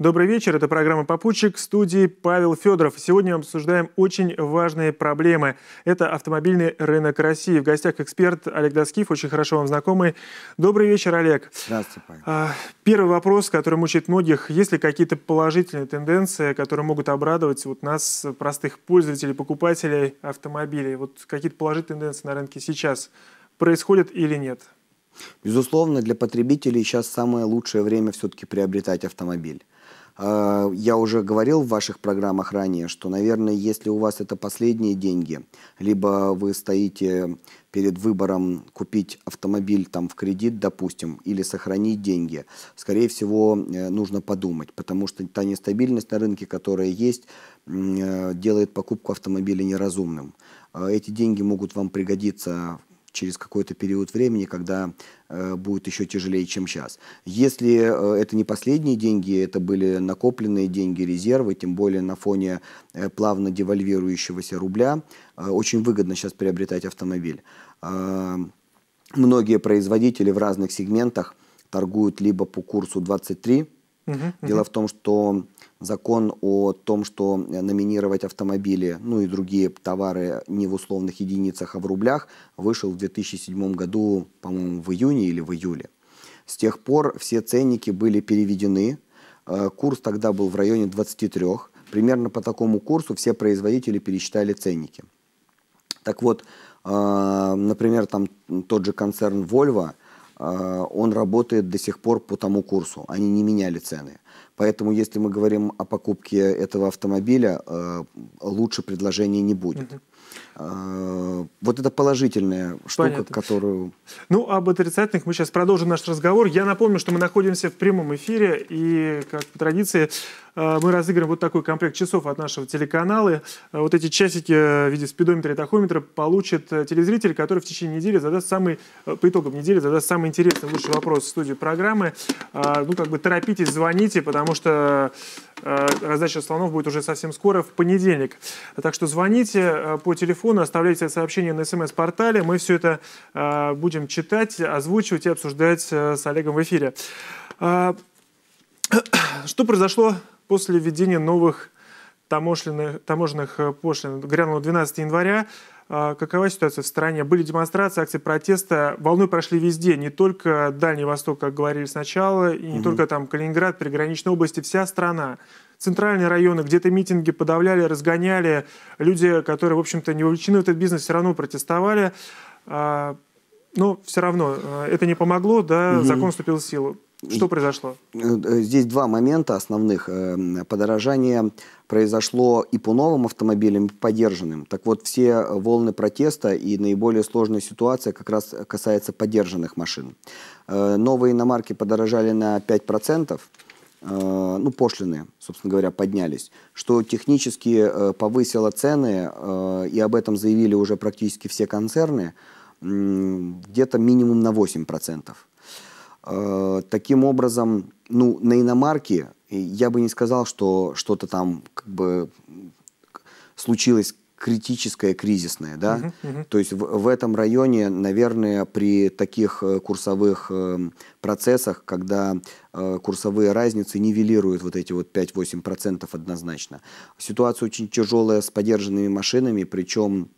Добрый вечер, это программа «Попутчик» в студии Павел Федоров. Сегодня мы обсуждаем очень важные проблемы. Это автомобильный рынок России. В гостях эксперт Олег Доскив, очень хорошо вам знакомый. Добрый вечер, Олег. Здравствуйте, Павел. А, первый вопрос, который мучает многих. Есть ли какие-то положительные тенденции, которые могут обрадовать вот нас, простых пользователей, покупателей автомобилей? Вот какие-то положительные тенденции на рынке сейчас происходят или нет? Безусловно, для потребителей сейчас самое лучшее время все-таки приобретать автомобиль. А, я уже говорил в ваших программах ранее, что, наверное, если у вас это последние деньги, либо вы стоите перед выбором купить автомобиль там в кредит, допустим, или сохранить деньги, скорее всего, э, нужно подумать, потому что та нестабильность на рынке, которая есть, э, делает покупку автомобиля неразумным. А эти деньги могут вам пригодиться через какой-то период времени, когда э, будет еще тяжелее, чем сейчас. Если э, это не последние деньги, это были накопленные деньги, резервы, тем более на фоне э, плавно девальвирующегося рубля, э, очень выгодно сейчас приобретать автомобиль. Э, многие производители в разных сегментах торгуют либо по курсу 23. Угу, Дело угу. в том, что закон о том, что э, номинировать автомобили, ну и другие товары не в условных единицах, а в рублях, вышел в 2007 году, по-моему, в июне или в июле. С тех пор все ценники были переведены. Э, курс тогда был в районе 23. Примерно по такому курсу все производители пересчитали ценники. Так вот, э, например, там тот же концерн Volvo – а, он работает до сих пор по тому курсу. Они не меняли цены. Поэтому, если мы говорим о покупке этого автомобиля, а, лучше предложения не будет. А, вот это положительная штука, Понятно. которую... Ну, об отрицательных мы сейчас продолжим наш разговор. Я напомню, что мы находимся в прямом эфире, и, как по традиции, Э, мы разыграем вот такой комплект часов от нашего телеканала. Э, вот эти часики э, в виде спидометра и тахометра получит телезритель, который в течение недели задаст самый, по итогам недели задаст самый интересный, лучший вопрос в студии программы. Ну, как бы торопитесь, звоните, потому что раздача слонов будет уже совсем скоро, в понедельник. Так что звоните по телефону, оставляйте сообщение на смс-портале. Мы все это будем читать, озвучивать и обсуждать с Олегом в эфире. Что произошло после введения новых таможенных, таможенных э, пошлин. Грянуло 12 января. А, какова ситуация в стране? Были демонстрации, акции протеста. волны прошли везде, не только Дальний Восток, как говорили сначала, и не угу. только там Калининград, приграничные области, вся страна. Центральные районы, где-то митинги подавляли, разгоняли. Люди, которые, в общем-то, не вовлечены в этот бизнес, все равно протестовали. А, но все равно э, это не помогло, да, угу. закон вступил в силу. Что произошло? Э, здесь два момента основных. Э, подорожание произошло и по новым автомобилям, и по подержанным. Так вот, все волны протеста и наиболее сложная ситуация как раз касается подержанных машин. Э, новые иномарки подорожали на 5% ну, пошлины, собственно говоря, поднялись, что технически повысило цены, и об этом заявили уже практически все концерны, где-то минимум на 8%. Э, таким образом, ну, на иномарке я бы не сказал, что что-то там как бы случилось критическое, кризисное, да. Uh-huh, uh-huh. То есть в, в этом районе, наверное, при таких э, курсовых э, процессах, когда курсовые разницы нивелируют вот эти вот 5-8% однозначно. Ситуация очень тяжелая с подержанными машинами, причем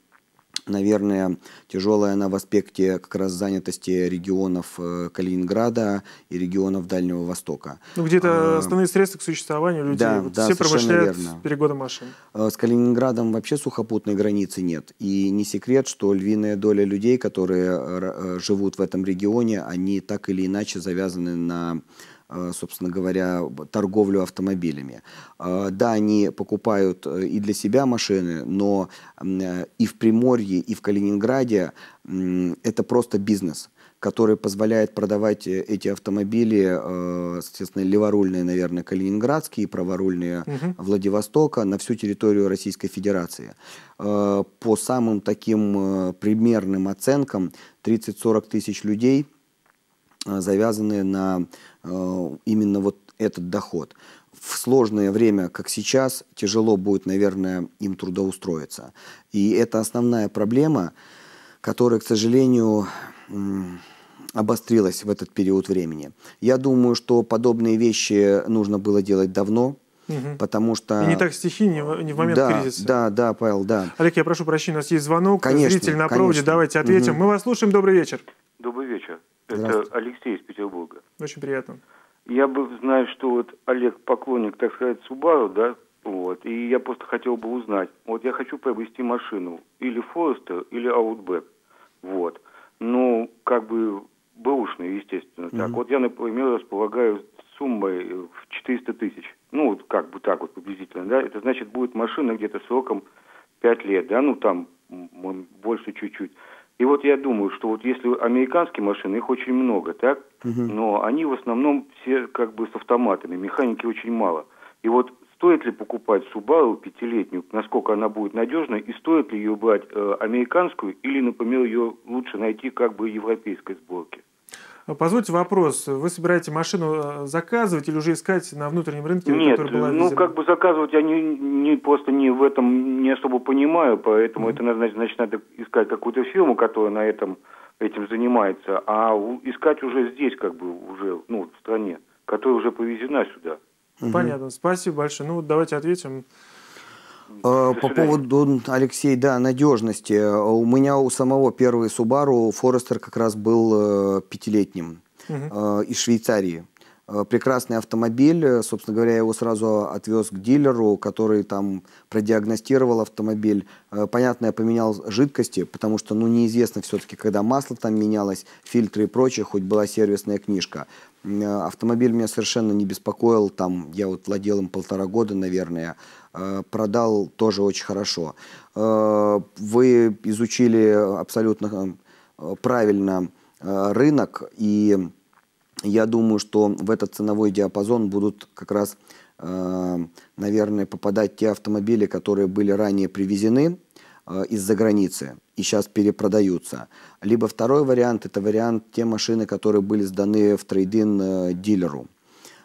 Наверное, тяжелая она в аспекте как раз занятости регионов э, Калининграда и регионов Дальнего Востока. Ну, где-то а, основные средства к существованию людей. Да, вот да, все промышляют верно. перегодом машин. Э, с Калининградом вообще сухопутной границы нет. И не секрет, что львиная доля людей, которые э, живут в этом регионе, они так или иначе завязаны на а, собственно говоря, торговлю автомобилями. А, да, они покупают э, и для себя машины, но и в Приморье, и в Калининграде это просто бизнес который позволяет продавать э, эти автомобили, э, соответственно, леворульные, наверное, калининградские, праворульные угу. Владивостока на всю территорию Российской Федерации. А, по самым таким примерным оценкам 30-40 тысяч людей – Э, завязанные на э, именно вот этот доход. В сложное время, как сейчас, тяжело будет, наверное, им трудоустроиться. И это основная проблема, которая, к сожалению, обострилась в этот период времени. Я думаю, что подобные вещи нужно было делать давно, Угу. Потому что... И не так стихи, не в, не в момент да, кризиса. Да, да, Павел, да. Олег, я прошу прощения, у нас есть звонок. Конечно, Зритель на конечно. проводе, давайте ответим. Угу. Мы вас слушаем, добрый вечер. Добрый вечер. Это Алексей из Петербурга. Очень приятно. Я бы знаю, что вот Олег поклонник, так сказать, Субару, да, вот, и я просто хотел бы узнать, вот я хочу приобрести машину, или Форестер, или Outback, вот, ну, как бы бэушную, естественно, mm-hmm. так, вот я, например, располагаю суммой в 400 тысяч, ну, вот как бы так вот приблизительно, да, это значит будет машина где-то сроком 5 лет, да, ну, там, больше чуть-чуть, и вот я думаю, что вот если американские машины, их очень много, так? Угу. Но они в основном все как бы с автоматами, механики очень мало. И вот стоит ли покупать Subaru пятилетнюю, насколько она будет надежной, и стоит ли ее брать э, американскую, или, например, ее лучше найти как бы европейской сборки? Позвольте вопрос. Вы собираете машину э, заказывать или уже искать на внутреннем рынке, Нет, которая была э, ну как бы заказывать я не, не просто не в этом не особо понимаю, поэтому mm-hmm. это, наверное, значит, надо искать какую-то фирму, которая на этом этим занимается, а искать уже здесь, как бы, уже, ну, в стране, которая уже повезена сюда. Mm-hmm. Понятно. Спасибо большое. Ну, давайте ответим. Э, по поводу, Алексей, да, надежности. Э, у меня у самого первый Subaru Forester как раз был э, пятилетним угу. из Швейцарии. Прекрасный автомобиль. Собственно говоря, я его сразу отвез к дилеру, который там продиагностировал автомобиль. Понятно, я поменял жидкости, потому что, ну, неизвестно все-таки, когда масло там менялось, фильтры и прочее, хоть была сервисная книжка. Автомобиль меня совершенно не беспокоил. Там я вот владел им полтора года, наверное. Э, продал тоже очень хорошо. Э, вы изучили абсолютно э, правильно рынок, и я думаю, что в этот ценовой диапазон будут как раз, наверное, попадать те автомобили, которые были ранее привезены из-за границы и сейчас перепродаются. Либо второй вариант – это вариант те машины, которые были сданы в трейдин дилеру –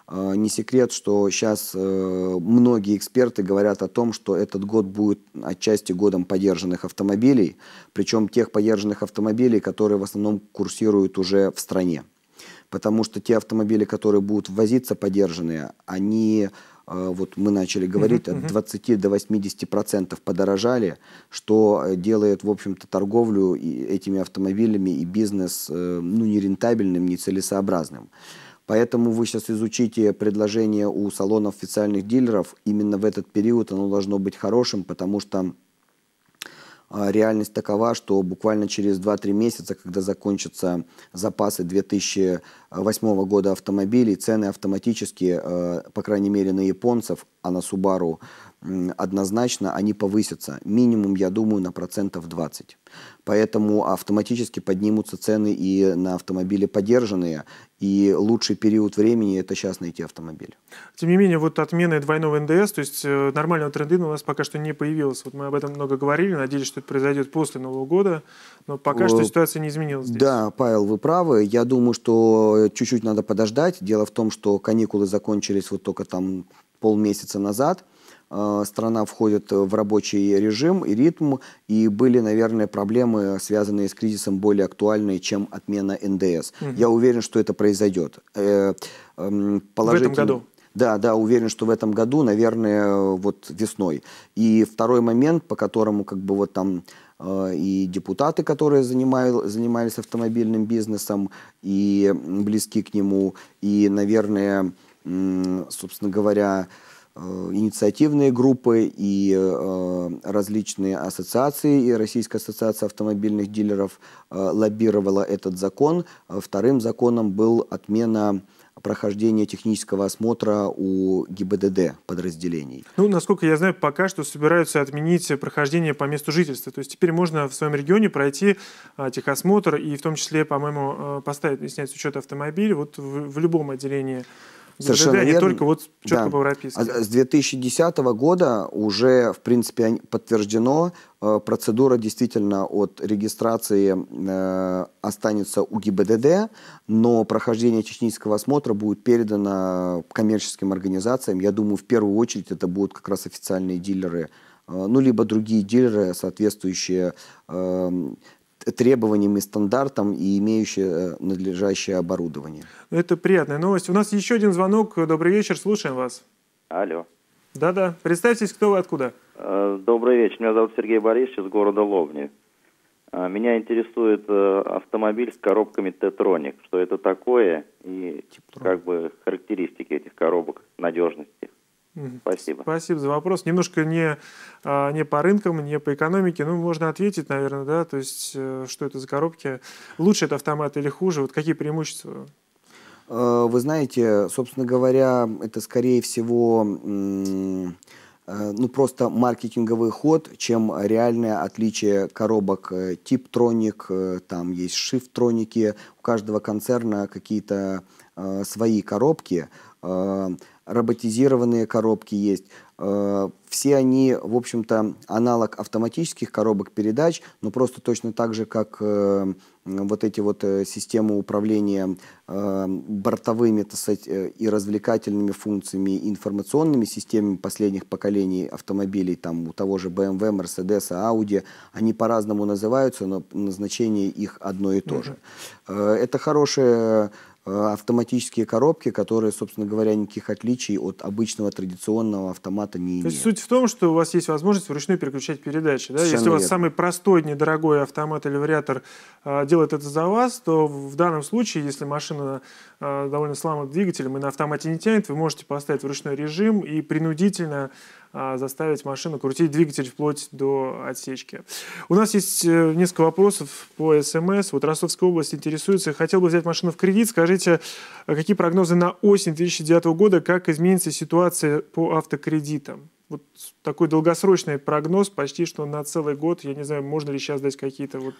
а, не секрет, что сейчас э, многие эксперты говорят о том, что этот год будет отчасти годом подержанных автомобилей, причем тех подержанных автомобилей, которые в основном курсируют уже в стране. Потому что те автомобили, которые будут ввозиться подержанные, они э, вот мы начали говорить, от 20 до 80 процентов подорожали, что э, делает, в общем-то, торговлю этими автомобилями и бизнес ну, нерентабельным, нецелесообразным. Поэтому вы сейчас изучите предложение у салонов официальных дилеров. Именно в этот период оно должно быть хорошим, потому что а, реальность такова, что буквально через 2-3 месяца, когда закончатся запасы 2008 года автомобилей, цены автоматически, а, по крайней мере на японцев, а на Subaru – однозначно они повысятся. Минимум, я думаю, на процентов 20. Поэтому автоматически поднимутся цены и на автомобили подержанные, и лучший период времени – это сейчас найти автомобиль. Тем не менее, вот отмена двойного НДС, то есть э, нормального тренда у нас пока что не появилось. Вот мы об этом много говорили, надеялись, что это произойдет после Нового года, но пока что э, ситуация не изменилась здесь. Да, Павел, вы правы. Я думаю, что э, чуть-чуть надо подождать. Дело в том, что каникулы закончились вот только там полмесяца назад – Э, страна входит в рабочий режим и ритм, и были, наверное, проблемы, связанные с кризисом, более актуальные, чем отмена НДС. Угу. Я уверен, что это произойдет. Положитель... Э, эм, в этом году? Да, да, уверен, что в этом году, наверное, вот весной. И второй момент, по которому как бы вот там э, и депутаты, которые занимали, занимались автомобильным бизнесом, и близки к нему, и, наверное, собственно говоря, Э, инициативные группы и э, различные ассоциации, и Российская ассоциация автомобильных дилеров э, лоббировала этот закон. Э, вторым законом был отмена прохождения технического осмотра у ГИБДД подразделений. Ну, насколько я знаю, пока что собираются отменить прохождение по месту жительства. То есть теперь можно в своем регионе пройти а, техосмотр и в том числе, по-моему, э, поставить, снять с учета автомобиль вот в, в любом отделении Совершенно да, да, верно. не только вот четко да. по-европейски. А с 2010 года уже, в принципе, подтверждено, э, процедура действительно от регистрации э, останется у ГИБДД, но прохождение технического осмотра будет передано коммерческим организациям. Я думаю, в первую очередь это будут как раз официальные дилеры э, ну, либо другие дилеры, соответствующие требованиям и стандартам и имеющее э, надлежащее оборудование. Это приятная новость. У нас еще один звонок. Добрый вечер, слушаем вас. Алло. Да-да, представьтесь, кто вы, откуда. Э, добрый вечер, меня зовут Сергей Борисович из города Лобни. Э, меня интересует автомобиль с коробками Тетроник. Что это такое и как бы характеристики этих коробок, надежности? их. Спасибо. Спасибо за вопрос. Немножко не, а, не по рынкам, не по экономике. Ну, можно ответить, наверное, да, то есть, э, что это за коробки. Лучше это автомат или хуже? Вот какие преимущества? Э, вы знаете, собственно говоря, это, скорее всего, э, ну, просто маркетинговый ход, чем реальное отличие коробок тип троник, там есть shift троники, у каждого концерна какие-то свои коробки роботизированные коробки есть. Э, все они, в общем-то, аналог автоматических коробок передач, но просто точно так же, как э, вот эти вот э, системы управления бортовыми так сказать, и развлекательными функциями, информационными системами последних поколений автомобилей, там у того же BMW, Mercedes, Audi, они по-разному называются, но назначение их одно и то же. Это хорошее Э, автоматические коробки, которые, собственно говоря, никаких отличий от обычного традиционного автомата не имеют. То есть суть в том, что у вас есть возможность вручную переключать передачи. Да? Если у вас верно. самый простой, недорогой автомат или вариатор э, делает это за вас, то в данном случае, если машина э, довольно слабым двигателем и на автомате не тянет, вы можете поставить вручной режим и принудительно а, заставить машину крутить двигатель вплоть до отсечки. У нас есть э, несколько вопросов по СМС. Вот Ростовская область интересуется. Хотел бы взять машину в кредит. Скажите, а какие прогнозы на осень 2009 года, как изменится ситуация по автокредитам? вот такой долгосрочный прогноз почти что на целый год. Я не знаю, можно ли сейчас дать какие-то вот...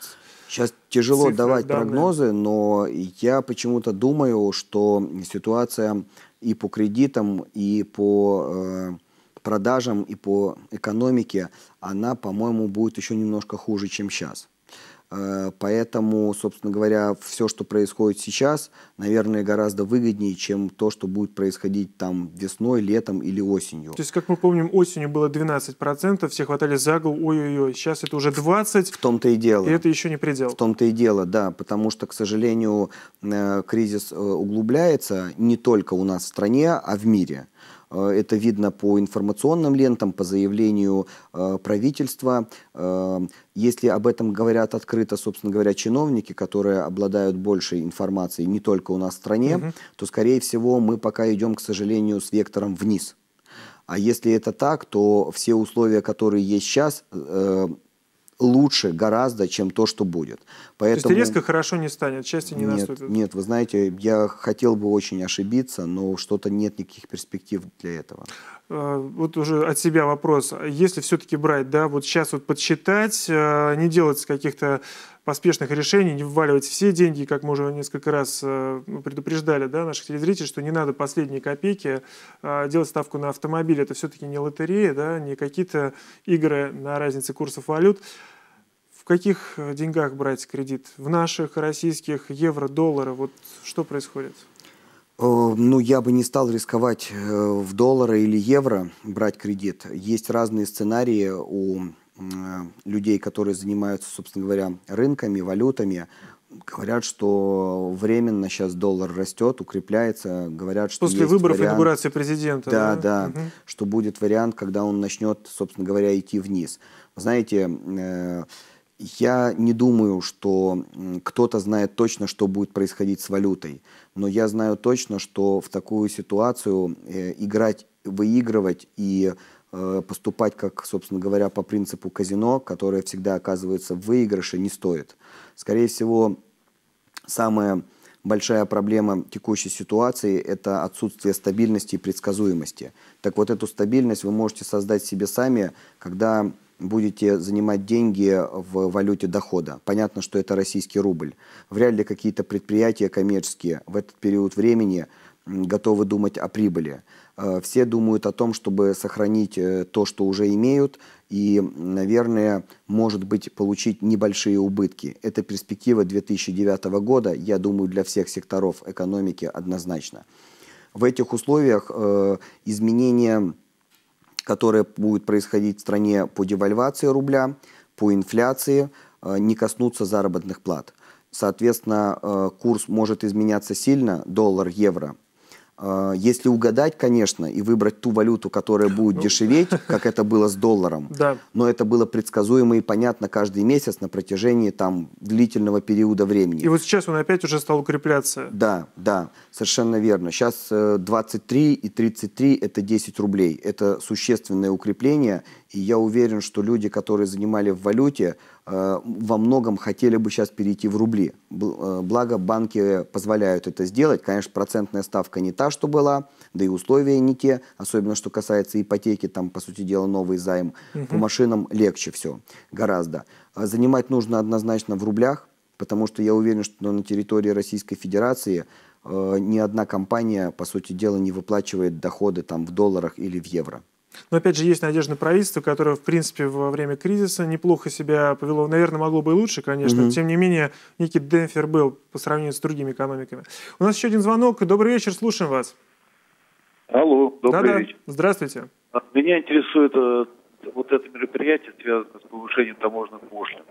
Сейчас тяжело цифры, давать данные. прогнозы, но я почему-то думаю, что ситуация и по кредитам, и по э, продажам и по экономике она, по-моему, будет еще немножко хуже, чем сейчас. Э, поэтому, собственно говоря, все, что происходит сейчас, наверное, гораздо выгоднее, чем то, что будет происходить там весной, летом или осенью. То есть, как мы помним, осенью было 12%, все хватали за голову, ой-ой-ой, сейчас это уже 20%. В том-то и дело. И это еще не предел. В том-то и дело, да, потому что, к сожалению, э, кризис э, углубляется не только у нас в стране, а в мире. Э, это видно по информационным лентам, по заявлению э, правительства. Э, если об этом говорят открыто, собственно говоря, чиновники, которые обладают большей информацией не только у нас в стране, угу. то, скорее всего, мы пока идем, к сожалению, с вектором вниз. А если это так, то все условия, которые есть сейчас, лучше гораздо, чем то, что будет. Поэтому... То есть резко хорошо не станет, счастье не нет, наступит? Нет, вы знаете, я хотел бы очень ошибиться, но что-то нет никаких перспектив для этого. А, вот уже от себя вопрос. Если все-таки брать, да, вот сейчас вот подсчитать, а, не делать каких-то поспешных решений, не вываливать все деньги, как мы уже несколько раз э, ну, предупреждали да, наших телезрителей, что не надо последние копейки э, делать ставку на автомобиль. Это все-таки не лотерея, да, не какие-то игры на разнице курсов валют. В каких э, деньгах брать кредит? В наших, российских, евро, доллары? Вот что происходит? Ну, я бы не стал рисковать в доллары или евро брать кредит. Есть разные сценарии у Э, людей, которые занимаются, собственно говоря, рынками, валютами, говорят, что временно сейчас доллар растет, укрепляется, говорят, что после выборов вариант, инаугурации президента, да, да, да угу. что будет вариант, когда он начнет, собственно говоря, идти вниз. Вы знаете. Э, я не думаю, что кто-то знает точно, что будет происходить с валютой, но я знаю точно, что в такую ситуацию э, играть, выигрывать и Э, поступать, как, собственно говоря, по принципу казино, которое всегда оказывается в выигрыше, не стоит. Скорее всего, самая большая проблема текущей ситуации – это отсутствие стабильности и предсказуемости. Так вот, эту стабильность вы можете создать себе сами, когда будете занимать деньги в валюте дохода. Понятно, что это российский рубль. Вряд ли какие-то предприятия коммерческие в этот период времени готовы думать о прибыли. Э, все думают о том, чтобы сохранить э, то, что уже имеют, и, наверное, может быть, получить небольшие убытки. Это перспектива 2009 года, я думаю, для всех секторов экономики однозначно. В этих условиях э, изменения, которые будут происходить в стране по девальвации рубля, по инфляции, э, не коснутся заработных плат. Соответственно, э, курс может изменяться сильно, доллар, евро – а, если угадать, конечно, и выбрать ту валюту, которая будет ну. дешеветь, как это было с долларом, да. но это было предсказуемо и понятно каждый месяц на протяжении там длительного периода времени. И вот сейчас он опять уже стал укрепляться. Да, да, совершенно верно. Сейчас 23 э, и 33 – это 10 рублей. Это существенное укрепление, и я уверен, что люди, которые занимали в валюте, во многом хотели бы сейчас перейти в рубли. Э, благо банки позволяют это сделать. Конечно, процентная ставка не та, что была, да и условия не те, особенно что касается ипотеки, там, по сути дела, новый займ. Угу. По машинам легче все, гораздо. А занимать нужно однозначно в рублях, потому что я уверен, что на территории Российской Федерации э, ни одна компания, по сути дела, не выплачивает доходы там в долларах или в евро. Но опять же, есть надежда на правительство, которое, в принципе, во время кризиса неплохо себя повело. Наверное, могло бы и лучше, конечно. Угу. Тем не менее, некий демпфер был по сравнению с другими экономиками. У нас еще один звонок. Добрый вечер, слушаем вас. Алло, добрый Да-да. вечер. Здравствуйте. А, меня интересует э, вот это мероприятие, связанное с повышением таможенных пошлин.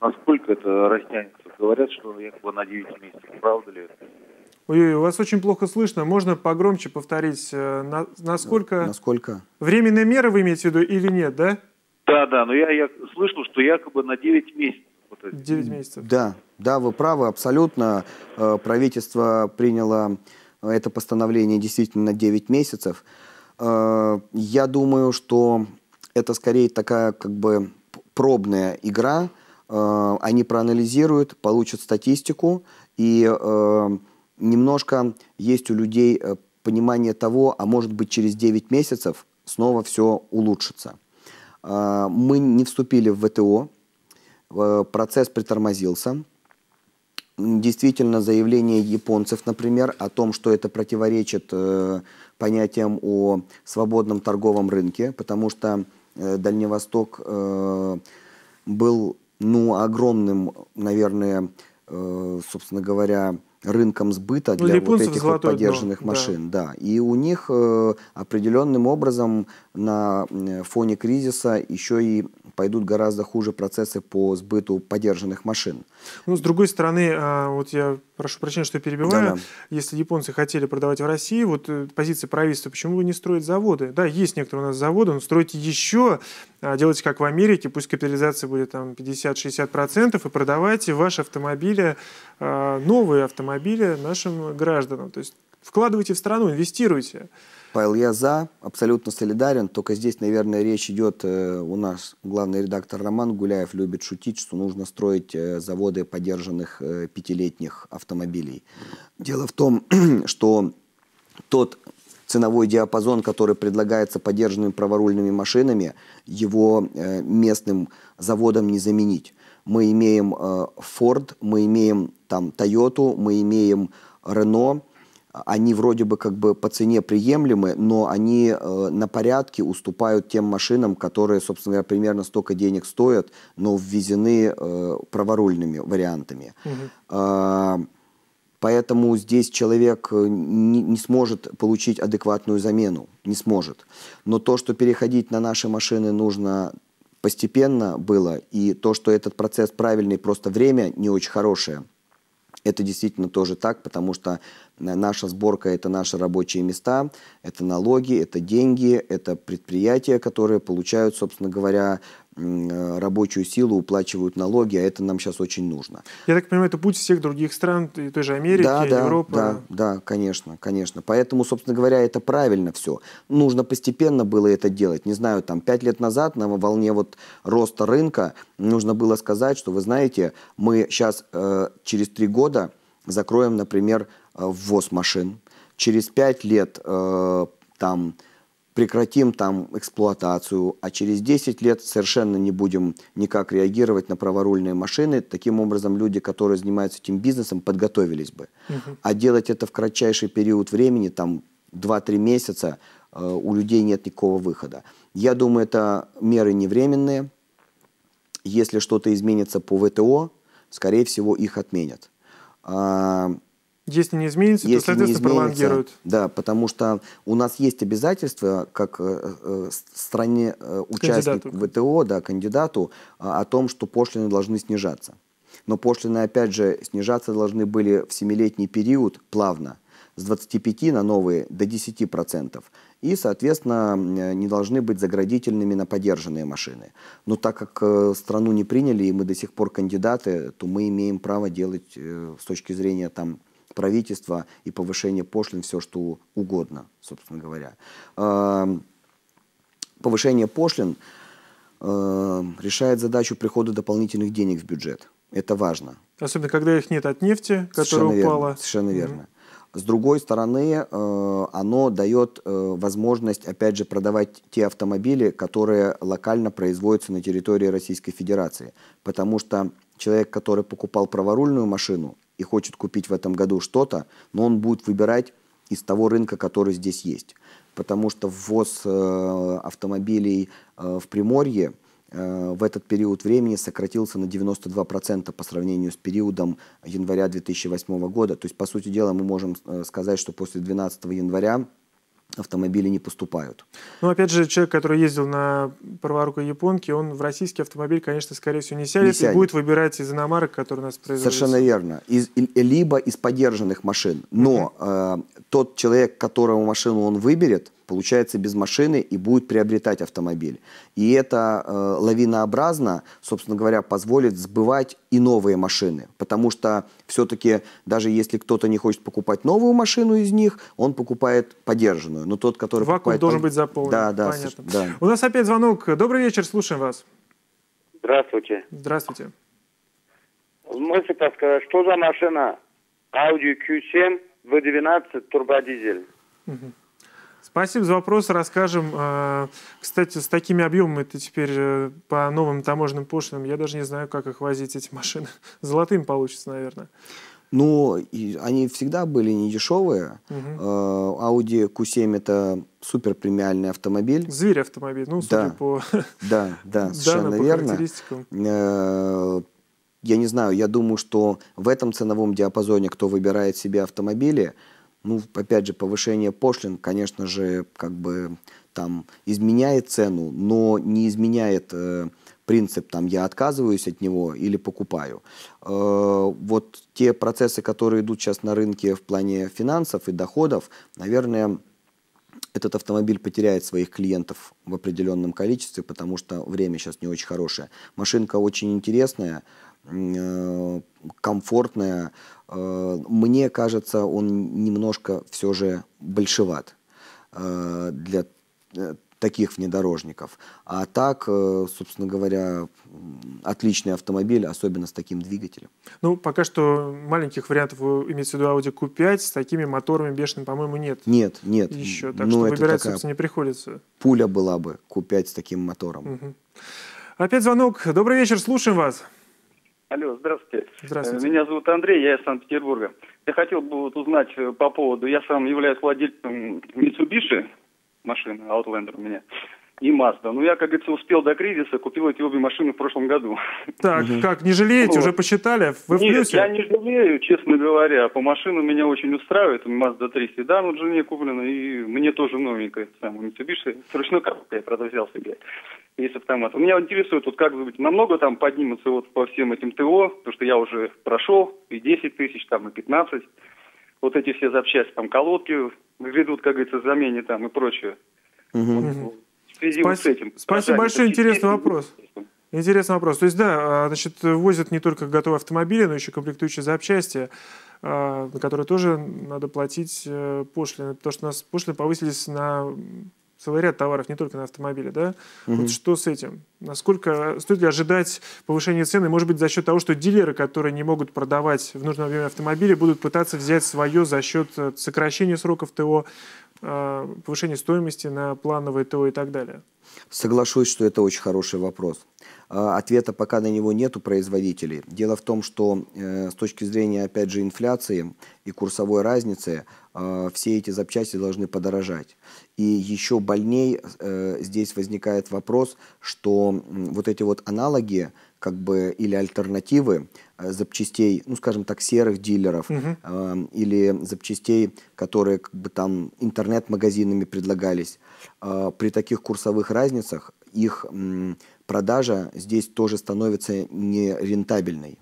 Насколько это растянется? Говорят, что якобы на 9 месяцев. Правда ли это? Ой, у вас очень плохо слышно. Можно погромче повторить, э, на, насколько... Насколько? Временные меры вы имеете в виду или нет, да? Да, да, но я, я слышал, что якобы на 9 месяцев. 9 месяцев. Да, да, вы правы, абсолютно. Э, правительство приняло э, это постановление действительно на 9 месяцев. Я думаю, что это скорее такая как бы пробная игра. Они проанализируют, получат статистику и немножко есть у людей э, понимание того, а может быть через 9 месяцев снова все улучшится. А, мы не вступили в ВТО, э, процесс притормозился. Действительно, заявление японцев, например, о том, что это противоречит э, понятиям о свободном торговом рынке, потому что Дальневосток был ну, огромным, наверное, собственно говоря, рынком сбыта ну, для Липунцев вот этих вот поддержанных дно. машин. Да. да. И у них э, определенным образом на э, фоне кризиса еще и пойдут гораздо хуже процессы по сбыту поддержанных машин. Ну, с другой стороны, а, вот я прошу прощения, что перебиваю, да, да. если японцы хотели продавать в России, вот э, позиция правительства, почему вы не строите заводы? Да, есть некоторые у нас заводы, но стройте еще, а, делайте как в Америке, пусть капитализация будет там 50-60% и продавайте ваши автомобили, а, новые автомобили нашим гражданам. То есть вкладывайте в страну, инвестируйте. Павел, я за, абсолютно солидарен, только здесь, наверное, речь идет, э, у нас главный редактор Роман Гуляев любит шутить, что нужно строить э, заводы подержанных э, пятилетних автомобилей. Дело в том, что тот ценовой диапазон, который предлагается подержанными праворульными машинами, его местным заводам не заменить. Мы имеем Ford, мы имеем там Toyota, мы имеем Renault, они вроде бы как бы по цене приемлемы, но они э, на порядке уступают тем машинам, которые, собственно говоря, примерно столько денег стоят, но ввезены э, праворульными вариантами. Угу. Э, поэтому здесь человек э, не, не сможет получить адекватную замену, не сможет. Но то, что переходить на наши машины нужно постепенно было, и то, что этот процесс правильный, просто время не очень хорошее – это действительно тоже так, потому что э, наша сборка – это наши рабочие места, это налоги, это деньги, это предприятия, которые получают, собственно говоря, Э, рабочую силу, уплачивают налоги, а это нам сейчас очень нужно. Я так понимаю, это путь всех других стран, той же Америки, да, да, Европы. Да, да, конечно, конечно. Поэтому, собственно говоря, это правильно все. Нужно постепенно было это делать. Не знаю, там, пять лет назад на волне вот роста рынка нужно было сказать, что, вы знаете, мы сейчас э, через три года закроем, например, э, ввоз машин, через пять лет э, там прекратим там эксплуатацию, а через 10 лет совершенно не будем никак реагировать на праворульные машины. Таким образом, люди, которые занимаются этим бизнесом, подготовились бы. Угу. А делать это в кратчайший период времени, там 2-3 месяца, э, у людей нет никакого выхода. Я думаю, это меры невременные. Если что-то изменится по ВТО, скорее всего, их отменят. А, если не изменится, Если то, соответственно, не изменится, пролонгируют. Да, потому что у нас есть обязательства, как э, э, э стране э, участник кандидату. ВТО, да, кандидату, а, о том, что пошлины должны снижаться. Но пошлины, опять же, снижаться должны были в семилетний период плавно, с 25 на новые до 10%. И, соответственно, э, не должны быть заградительными на подержанные машины. Но так как страну не приняли, и мы до сих пор кандидаты, то мы имеем право делать с точки зрения там, правительства и повышение пошлин, все что угодно, собственно говоря. Э, повышение пошлин э, решает задачу прихода дополнительных денег в бюджет. Это важно. Особенно, когда их нет от нефти, которая совершенно упала. Верно, совершенно mm-hmm. верно. С другой стороны, э, оно дает возможность, опять же, продавать те автомобили, которые локально производятся на территории Российской Федерации. Потому что человек, который покупал праворульную машину, и хочет купить в этом году что-то, но он будет выбирать из того рынка, который здесь есть. Потому что ввоз э, автомобилей э, в Приморье э, в этот период времени сократился на 92% по сравнению с периодом января 2008 года. То есть, по сути дела, мы можем э, сказать, что после 12 января автомобили не поступают. Ну, опять же, человек, который ездил на праворукой японки, он в российский автомобиль, конечно, скорее всего, не сядет, не сядет. и будет выбирать из иномарок, которые у нас производятся. Совершенно верно. Из, либо из подержанных машин. Но mm-hmm. э, тот человек, которому машину он выберет, получается без машины и будет приобретать автомобиль. И это э, лавинообразно, собственно говоря, позволит сбывать и новые машины, потому что все-таки даже если кто-то не хочет покупать новую машину из них, он покупает подержанную. Но тот, который Вакуум покупает... должен быть заполнен. Да, да, Понятно. да. У нас опять звонок. Добрый вечер, слушаем вас. Здравствуйте. Здравствуйте. Можете подсказать, что за машина? Audi Q7 V12 турбодизель. Угу. Спасибо за вопрос. Расскажем. Э, кстати, с такими объемами ты теперь э, по новым таможенным пошлинам, я даже не знаю, как их возить, эти машины. Золотым получится, наверное. Ну, они всегда были не дешевые. Угу. Audi Q7 это супер премиальный автомобиль. Зверь автомобиль, ну, судя да, по Да, да, совершенно по характеристикам. Я не знаю, я думаю, что в этом ценовом диапазоне, кто выбирает себе автомобили, ну, опять же, повышение пошлин, конечно же, как бы там изменяет цену, но не изменяет э, принцип там я отказываюсь от него или покупаю. Э, вот те процессы, которые идут сейчас на рынке в плане финансов и доходов, наверное, этот автомобиль потеряет своих клиентов в определенном количестве, потому что время сейчас не очень хорошее. Машинка очень интересная, э, комфортная. Э, мне кажется, он немножко все же большеват э, для таких внедорожников. А так, э, собственно говоря, отличный автомобиль, особенно с таким двигателем. Ну, пока что маленьких вариантов э, имеется в виду Audi Q5 с такими моторами бешеным, по-моему, нет. Нет, нет. Еще, так ну, что выбирать, собственно, не приходится. Пуля была бы Q5 с таким мотором. Угу. Опять звонок. Добрый вечер, слушаем вас. Алло, здравствуйте. Здравствуйте. Меня зовут Андрей, я из Санкт-Петербурга. Я хотел бы вот узнать э, по поводу... Я сам являюсь владельцем Mitsubishi машины, Outlander у меня, и Mazda. Ну, я, как говорится, успел до кризиса, купил эти обе машины в прошлом году. Так, угу. как, не жалеете, вот. Ну, уже посчитали? Вы в плюсе? я не жалею, честно говоря. По машинам меня очень устраивает. Mazda 3 седан вот жене куплена, и мне тоже новенькая. Там, Mitsubishi, с ручной коробкой я, правда, взял себе. Есть автомат. Меня интересует, вот как быть, намного там поднимутся вот по всем этим ТО, потому что я уже прошел и 10 тысяч, там, и 15 вот эти все запчасти, там колодки грядут, как говорится, замене там и прочее. Угу. Вот, в связи Спас... вот с этим. Спасибо большое, интересный вопрос. Интересный вопрос. То есть, да, а, значит, возят не только готовые автомобили, но еще комплектующие запчасти, а, на которые тоже надо платить э, пошлины, потому что у нас пошлины повысились на целый ряд товаров, не только на автомобили, да? Угу. Вот что с этим? Насколько стоит ли ожидать повышения цены? Может быть, за счет того, что дилеры, которые не могут продавать в нужном объеме автомобили, будут пытаться взять свое за счет э, сокращения сроков ТО, э, повышения стоимости на плановые ТО и так далее? Соглашусь, что это очень хороший вопрос. А, ответа пока на него нет у производителей. Дело в том, что э, с точки зрения, опять же, инфляции и курсовой разницы – а, все эти запчасти должны подорожать. И еще больней э, здесь возникает вопрос, что вот эти вот аналоги, как бы или альтернативы э, запчастей, ну скажем так, серых дилеров э, или запчастей, которые как бы там интернет-магазинами предлагались. Э, при таких курсовых разницах их э, продажа здесь тоже становится нерентабельной.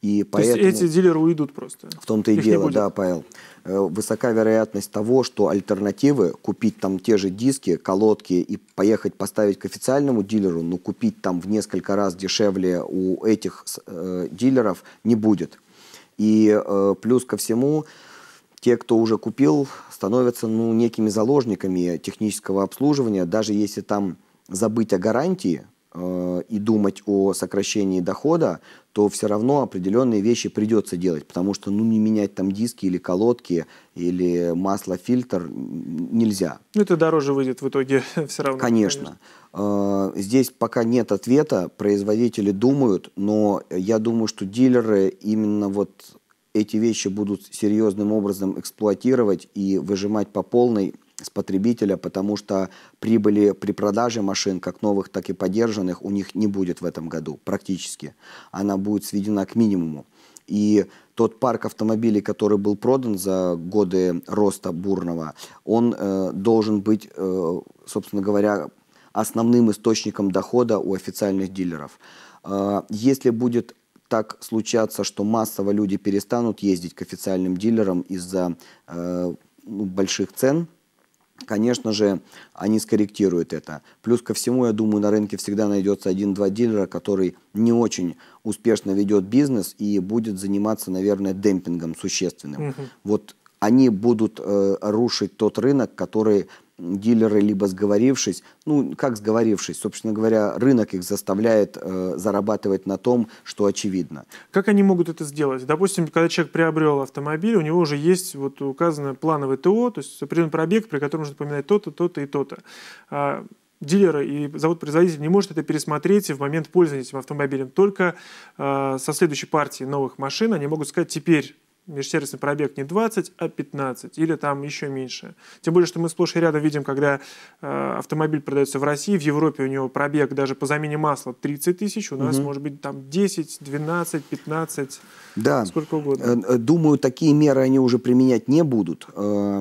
И То поэтому... есть эти дилеры уйдут просто? В том-то и Их дело, да, Павел. Э, высока вероятность того, что альтернативы, купить там те же диски, колодки и поехать поставить к официальному дилеру, но купить там в несколько раз дешевле у этих э, дилеров не будет. И э, плюс ко всему, те, кто уже купил, становятся ну, некими заложниками технического обслуживания, даже если там забыть о гарантии, Э, и думать о сокращении дохода, то все равно определенные вещи придется делать, потому что ну не менять там диски или колодки или масло фильтр нельзя. Ну это дороже выйдет в итоге все равно. Конечно. конечно. Э, здесь пока нет ответа, производители думают, но я думаю, что дилеры именно вот эти вещи будут серьезным образом эксплуатировать и выжимать по полной с потребителя, потому что прибыли при продаже машин, как новых, так и подержанных, у них не будет в этом году практически. Она будет сведена к минимуму. И тот парк автомобилей, который был продан за годы роста бурного, он э, должен быть, э, собственно говоря, основным источником дохода у официальных дилеров. Э, если будет так случаться, что массово люди перестанут ездить к официальным дилерам из-за э, ну, больших цен – конечно же, они скорректируют это. Плюс ко всему, я думаю, на рынке всегда найдется один-два дилера, который не очень успешно ведет бизнес и будет заниматься, наверное, демпингом существенным. Угу. Вот они будут э, рушить тот рынок, который дилеры, либо сговорившись, ну, как сговорившись, собственно говоря, рынок их заставляет э, зарабатывать на том, что очевидно. Как они могут это сделать? Допустим, когда человек приобрел автомобиль, у него уже есть вот указано плановый ТО, то есть определенный пробег, при котором нужно поменять то-то, то-то и то-то. А дилера и завод-производитель не может это пересмотреть в момент пользования этим автомобилем. Только э, со следующей партии новых машин они могут сказать, теперь межсервисный пробег не 20, а 15 или там еще меньше. Тем более, что мы сплошь и рядом видим, когда э, автомобиль продается в России, в Европе у него пробег даже по замене масла 30 тысяч, у нас угу. может быть там 10, 12, 15, да. сколько угодно. Э, э, думаю, такие меры они уже применять не будут. Э,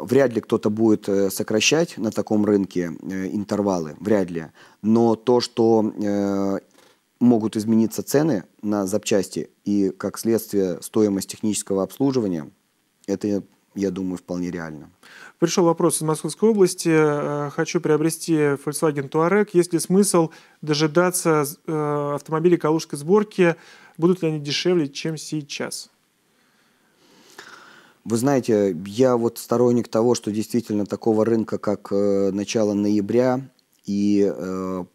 вряд ли кто-то будет сокращать на таком рынке интервалы, вряд ли. Но то, что могут измениться цены на запчасти и, как следствие, стоимость технического обслуживания. Это я думаю, вполне реально. Пришел вопрос из Московской области. Э, хочу приобрести Volkswagen Touareg. Есть ли смысл дожидаться э, автомобилей калужской сборки? Будут ли они дешевле, чем сейчас? Вы знаете, я вот сторонник того, что действительно такого рынка, как э, начало ноября, и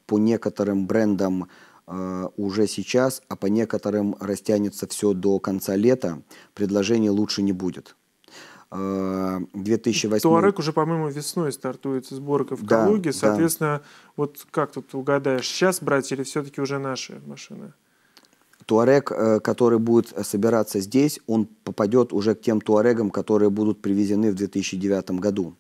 по некоторым брендам а, уже сейчас, а по некоторым растянется все до конца лета, предложений лучше не будет. 2008... А, Туарек уже, по-моему, весной стартует сборка в да, Соответственно, да. вот как тут угадаешь, сейчас брать или все-таки уже наши машины? Туарек, э, который будет собираться здесь, он попадет уже к тем туарегам, которые будут привезены в 2009 году.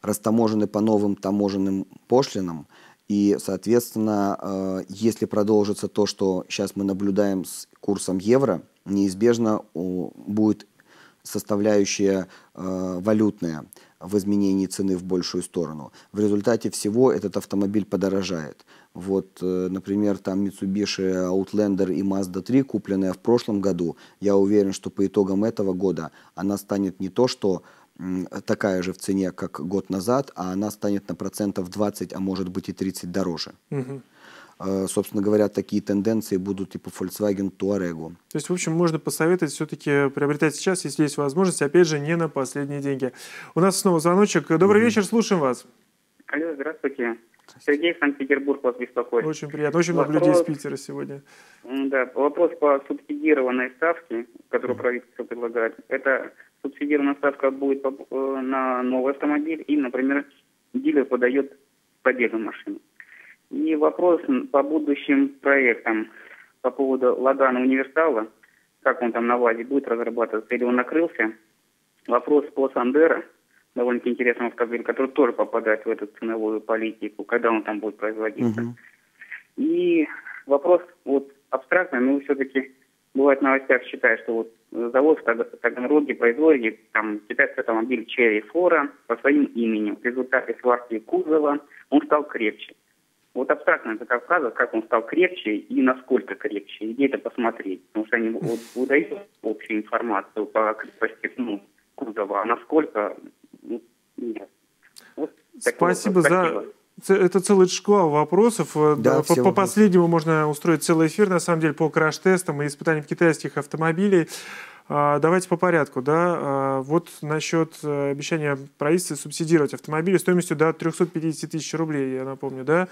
Растаможены по новым таможенным пошлинам – и, соответственно, э, если продолжится то, что сейчас мы наблюдаем с курсом евро, неизбежно будет составляющая э, валютная в изменении цены в большую сторону. В результате всего этот автомобиль подорожает. Вот, э, например, там Mitsubishi Outlander и Mazda 3, купленная в прошлом году, я уверен, что по итогам этого года она станет не то, что такая же в цене, как год назад, а она станет на процентов 20, а может быть и 30 дороже. Э, собственно говоря, такие тенденции будут и по Volkswagen Touareg. То есть, в общем, можно посоветовать все-таки приобретать сейчас, если есть возможность, опять же, не на последние деньги. У нас снова звоночек. Добрый вечер, слушаем вас. Алло, здравствуйте. Сергей Санкт-Петербург вас беспокоит. Очень приятно. Очень много людей из Питера сегодня. Да, вопрос по субсидированной ставке, которую правительство предлагает. Это субсидированная ставка будет э, на новый автомобиль, и, например, дилер подает побегом машину. И вопрос по будущим проектам по поводу Лагана Универсала, как он там на ВАЗе будет разрабатываться, или он накрылся. Вопрос по Сандера, довольно-таки интересный автомобиль, который тоже попадает в эту ценовую политику, когда он там будет производиться. Угу. И вопрос вот абстрактный, но все-таки бывает в новостях считаю, что вот завод в Таганроге производит там, китайский автомобиль Cherry Фора по своим именем. В результате сварки кузова он стал крепче. Вот абстрактно это как фраза, как он стал крепче и насколько крепче, где это посмотреть. Потому что они вот, выдают общую информацию по крепости ну, кузова, а насколько... Ну, нет. Вот Спасибо вот, за это целый школа вопросов. Э, да, э, по, по последнему можно устроить целый эфир, на самом деле, по краш-тестам и испытаниям китайских автомобилей. А, давайте по порядку. Да? А, вот насчет э, обещания правительства субсидировать автомобили стоимостью до 350 тысяч рублей, я напомню, да?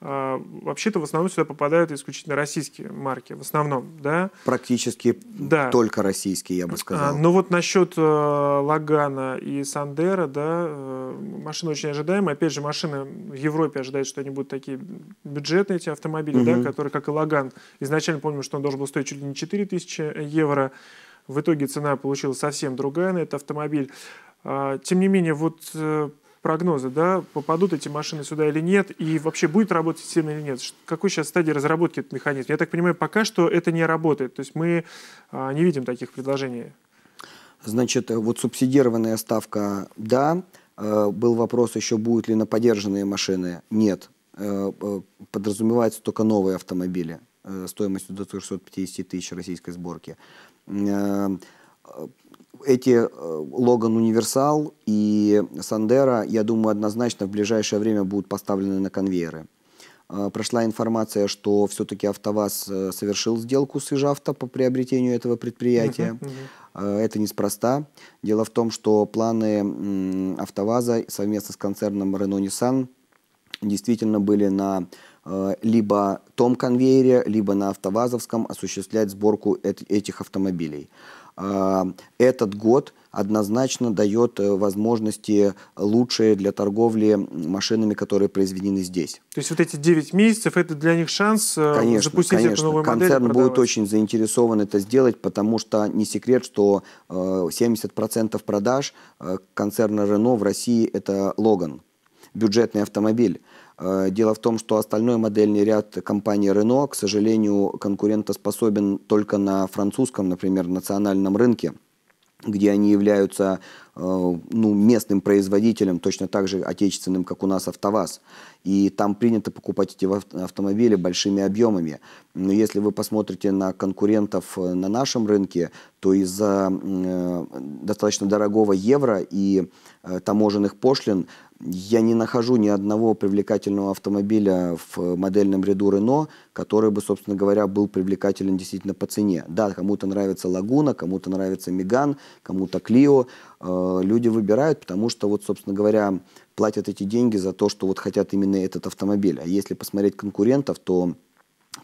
А, вообще-то в основном сюда попадают исключительно российские марки, в основном, да? Практически да. только российские, я бы сказал. А, ну вот насчет э, Лагана и Сандера, да, э, машины очень ожидаемые. Опять же, машины в Европе ожидают, что они будут такие бюджетные, эти автомобили, угу. да, которые, как и Лаган, изначально помню, что он должен был стоить чуть ли не 4000 евро. В итоге цена получилась совсем другая на этот автомобиль. А, тем не менее, вот э, прогнозы, да, попадут эти машины сюда или нет, и вообще будет работать система или нет? Какой сейчас стадии разработки этот механизм? Я так понимаю, пока что это не работает, то есть мы а, не видим таких предложений. Значит, вот субсидированная ставка – да, э, был вопрос еще, будут ли на подержанные машины – нет. Э, э, подразумеваются только новые автомобили стоимостью до 350 тысяч российской сборки эти э, Логан Универсал и Сандера, я думаю, однозначно в ближайшее время будут поставлены на конвейеры. А, прошла информация, что все-таки АвтоВАЗ э, совершил сделку с Ижавто по приобретению этого предприятия. А, это неспроста. Дело в том, что планы АвтоВАЗа совместно с концерном Renault Nissan действительно были на э, либо том конвейере, либо на автовазовском осуществлять сборку этих автомобилей этот год однозначно дает э, возможности лучшие для торговли машинами, которые произведены здесь. То есть вот эти 9 месяцев, это для них шанс э, конечно, запустить конечно. эту новую Концерн модель? Концерн будет очень заинтересован это сделать, потому что не секрет, что 70% э, продаж концерна Рено в России это Логан, бюджетный автомобиль. Э, дело в том, что остальной модельный ряд компании Renault, к сожалению, конкурентоспособен только на французском, например, национальном рынке где они являются э, ну, местным производителем, точно так же отечественным, как у нас АвтоВАЗ. И там принято покупать эти автомобили большими объемами. Но если вы посмотрите на конкурентов э, на нашем рынке, то из-за достаточно дорогого евро и таможенных пошлин я не нахожу ни одного привлекательного автомобиля в э, модельном ряду Рено, который бы, собственно говоря, был привлекателен действительно по цене. Да, кому-то нравится Лагуна, кому-то нравится Меган, кому-то Клио. Э, люди выбирают, потому что, вот, собственно говоря, платят эти деньги за то, что вот хотят именно этот автомобиль. А если посмотреть конкурентов, то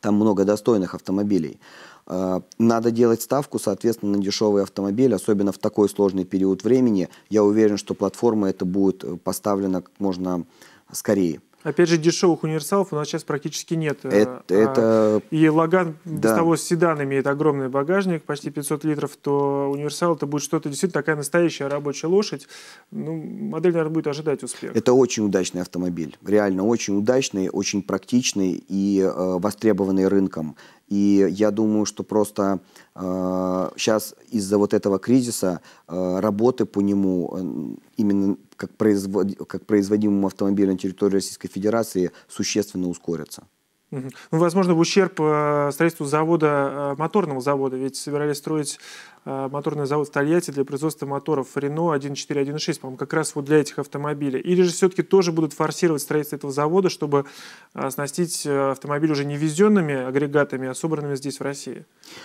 там много достойных автомобилей. Э, надо делать ставку, соответственно, на дешевый автомобиль, особенно в такой сложный период времени. Я уверен, что платформа это будет э, поставлена как можно скорее. Опять же, дешевых универсалов у нас сейчас практически нет. Э, это, а, это... И Лаган да. без того седан имеет огромный багажник, почти 500 литров, то универсал это будет что-то действительно такая настоящая рабочая лошадь. Ну, модель, наверное, будет ожидать успеха. Это очень удачный автомобиль. Реально очень удачный, очень практичный и э, востребованный рынком. И я думаю, что просто э, сейчас из-за вот этого кризиса э, работы по нему э, именно как, производ, как производимому автомобилю на территории Российской Федерации существенно ускорятся. Ну, возможно, в ущерб э, строительству завода, э, моторного завода, ведь собирались строить Э, моторный завод в Тольятти для производства моторов Renault 1.4.1.6, по-моему, как раз вот для этих автомобилей. Или же все-таки тоже будут форсировать строительство этого завода, чтобы э, оснастить э, автомобиль уже не везенными агрегатами, а собранными здесь, в России?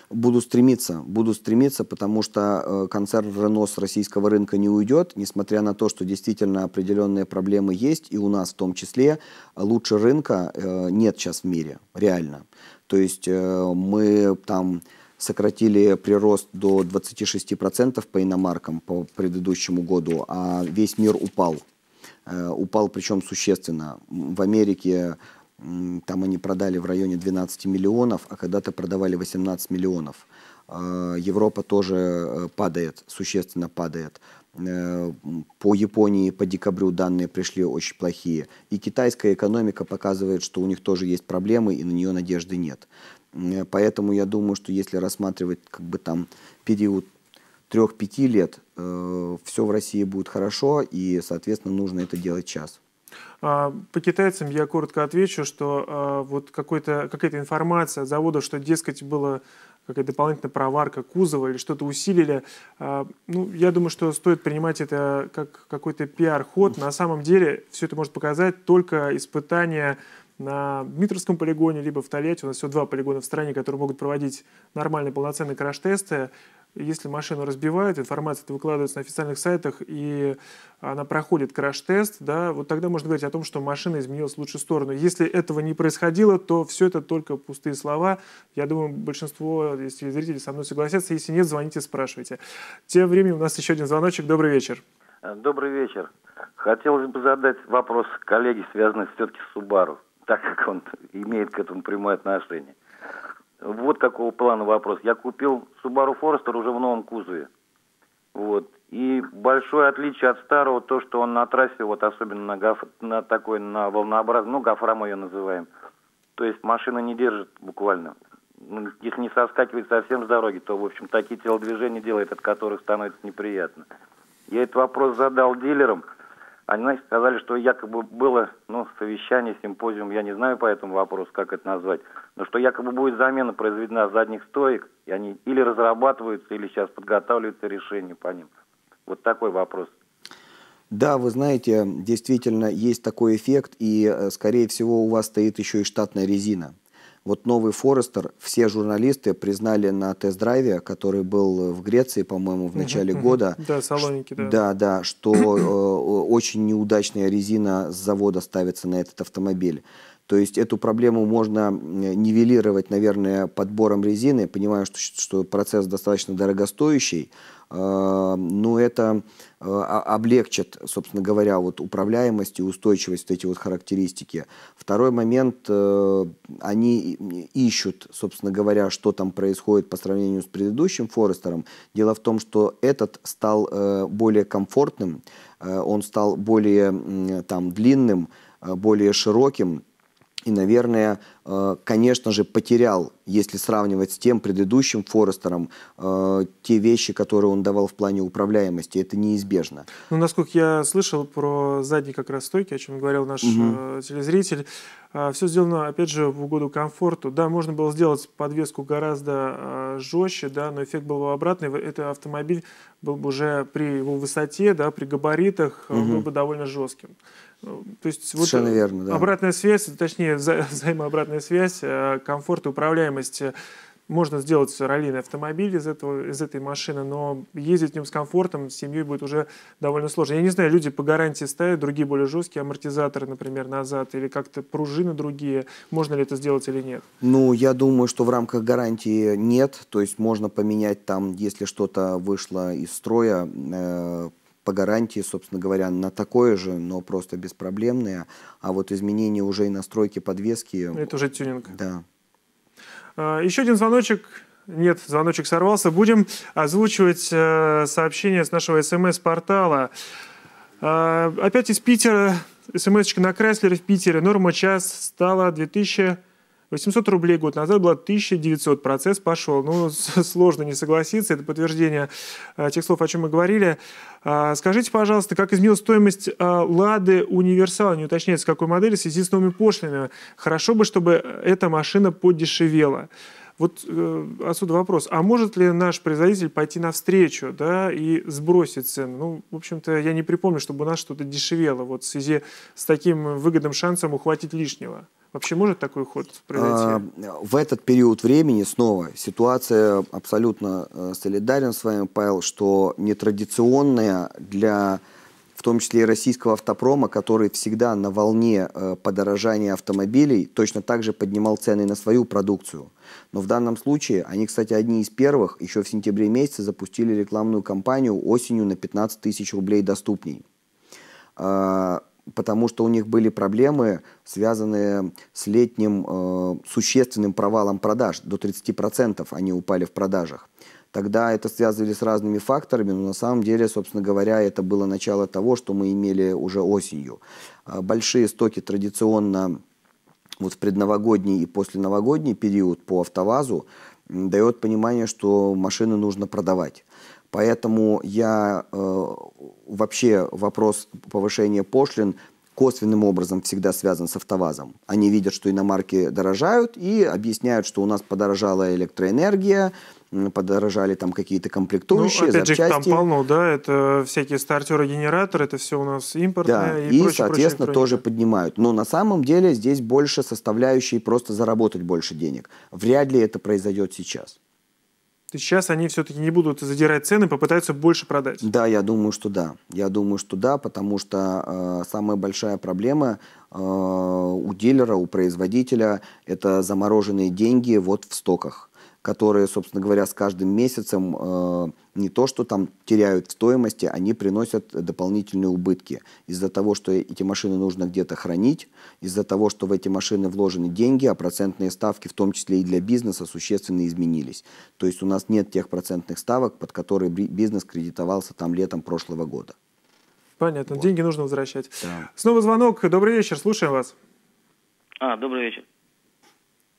Буду стремиться, буду стремиться, потому что концерн Renault с российского рынка не уйдет, несмотря на то, что действительно определенные проблемы есть, и у нас в том числе, а лучше рынка нет сейчас в мире, реально. То есть мы там сократили прирост до 26% по иномаркам по предыдущему году, а весь мир упал. Э, упал причем существенно. В Америке там они продали в районе 12 миллионов, а когда-то продавали 18 миллионов. Э, Европа тоже э, падает, существенно падает. По Японии по декабрю данные пришли очень плохие. И китайская экономика показывает, что у них тоже есть проблемы, и на нее надежды нет. Э, поэтому я думаю, что если рассматривать как бы там период 3-5 лет, э, все в России будет хорошо, и, соответственно, нужно это делать сейчас. А, по китайцам я коротко отвечу, что э, вот какая-то информация от завода, что, дескать, было какая-то дополнительная проварка кузова или что-то усилили. А, ну, я думаю, что стоит принимать это как какой-то пиар-ход. На самом деле все это может показать только испытание на Дмитровском полигоне, либо в Тольятти. У нас всего два полигона в стране, которые могут проводить нормальные полноценные краш-тесты. Если машину разбивают, информация выкладывается на официальных сайтах, и она проходит краш-тест, да, вот тогда можно говорить о том, что машина изменилась в лучшую сторону. Если этого не происходило, то все это только пустые слова. Я думаю, большинство если зрители со мной согласятся. Если нет, звоните, спрашивайте. Тем временем у нас еще один звоночек. Добрый вечер. Добрый вечер. Хотелось бы задать вопрос коллеге, связанный все-таки с Субару так как он имеет к этому прямое отношение. Вот какого плана вопрос. Я купил Subaru Forester уже в новом кузове. Вот. И большое отличие от старого, то, что он на трассе, вот особенно на, гаф, на такой, на волнообразной, ну, гофра мы ее называем. То есть машина не держит буквально. Если ну, не соскакивает совсем с дороги, то, в общем, такие телодвижения делает, от которых становится неприятно. Я этот вопрос задал дилерам – они сказали, что якобы было ну, совещание, симпозиум, я не знаю по этому вопросу, как это назвать, но что якобы будет замена произведена задних стоек, и они или разрабатываются, или сейчас подготавливаются решения по ним. Вот такой вопрос. Да, вы знаете, действительно есть такой эффект, и, э, скорее всего, у вас стоит еще и штатная резина. Вот новый Форестер все журналисты признали на тест-драйве, который был в Греции, по-моему, в начале угу, года. Да, салоники, да. Да, да, что э, очень неудачная резина с завода ставится на этот автомобиль. То есть эту проблему можно нивелировать, наверное, подбором резины. Я понимаю, что, что процесс достаточно дорогостоящий, а, но это а, облегчит, собственно говоря, вот управляемость и устойчивость эти вот характеристики. Второй момент, э, они ищут, собственно говоря, что там происходит по сравнению с предыдущим Форестером. Дело в том, что этот стал э, более комфортным, э, он стал более там длинным, более широким, и, наверное, Э, конечно же, потерял, если сравнивать с тем предыдущим Форестером, э, те вещи, которые он давал в плане управляемости. Это неизбежно. Ну, насколько я слышал про задние как раз стойки, о чем говорил наш угу. телезритель, все сделано, опять же, в угоду комфорту. Да, можно было сделать подвеску гораздо жестче, да, но эффект был бы обратный. Этот автомобиль был бы уже при его высоте, да, при габаритах угу. был бы довольно жестким. То есть Совершенно вот верно, да. обратная связь, точнее, вза взаимообратная обратная связь, э, комфорт и управляемость э, можно сделать раллийный автомобиль из, этого, из этой машины, но ездить в нем с комфортом с семьей будет уже довольно сложно. Я не знаю, люди по гарантии ставят другие более жесткие амортизаторы, например, назад, или как-то пружины другие. Можно ли это сделать или нет? Ну, я думаю, что в рамках гарантии нет. То есть можно поменять там, если что-то вышло из строя, э по гарантии, собственно говоря, на такое же, но просто беспроблемное. А вот изменение уже и настройки подвески... Это уже тюнинг. Да. А, еще один звоночек. Нет, звоночек сорвался. Будем озвучивать э, сообщение с нашего СМС-портала. А, опять из Питера. СМС-очка на Крайслере в Питере. Норма час стала 2000 800 рублей год назад было 1900, процесс пошел. Ну, сложно не согласиться, это подтверждение э, тех слов, о чем мы говорили. А, скажите, пожалуйста, как изменилась стоимость а, «Лады Универсал», не уточняется, какой модели, в связи с новыми пошлинами. Хорошо бы, чтобы эта машина подешевела. Вот э, отсюда вопрос, а может ли наш производитель пойти навстречу да, и сбросить цены? Ну, в общем-то, я не припомню, чтобы у нас что-то дешевело вот в связи с таким выгодным шансом ухватить лишнего. Вообще может такой ход произойти? А, в этот период времени снова ситуация абсолютно э, солидарен с вами, Павел, что нетрадиционная для в том числе и российского автопрома, который всегда на волне э, подорожания автомобилей точно так же поднимал цены на свою продукцию. Но в данном случае они, кстати, одни из первых, еще в сентябре месяце запустили рекламную кампанию осенью на 15 тысяч рублей доступней. А, потому что у них были проблемы, связанные с летним э, существенным провалом продаж. До 30% они упали в продажах. Тогда это связывали с разными факторами, но на самом деле, собственно говоря, это было начало того, что мы имели уже осенью. А, большие стоки традиционно вот в предновогодний и посленовогодний период по автовазу дает понимание, что машины нужно продавать. Поэтому я э, вообще вопрос повышения пошлин косвенным образом всегда связан с автовазом. Они видят, что иномарки дорожают и объясняют, что у нас подорожала электроэнергия, подорожали там какие-то ну, комплектующие, ну, опять запчасти. Же, там полно, да, это всякие стартеры, генераторы, это все у нас импортное. Да, и, и прочее, соответственно, прочее тоже поднимают. Но на самом деле здесь больше составляющие просто заработать больше денег. Вряд ли это произойдет сейчас. То сейчас они все-таки не будут задирать цены, попытаются больше продать. Да, я думаю, что да. Я думаю, что да, потому что э, самая большая проблема э, у дилера, у производителя – это замороженные деньги вот в стоках которые, собственно говоря, с каждым месяцем э, не то, что там теряют в стоимости, они приносят дополнительные убытки. Из-за того, что эти машины нужно где-то хранить, из-за того, что в эти машины вложены деньги, а процентные ставки, в том числе и для бизнеса, существенно изменились. То есть у нас нет тех процентных ставок, под которые бизнес кредитовался там летом прошлого года. Понятно, вот. деньги нужно возвращать. Да. Снова звонок. Добрый вечер, слушаем вас. А, добрый вечер.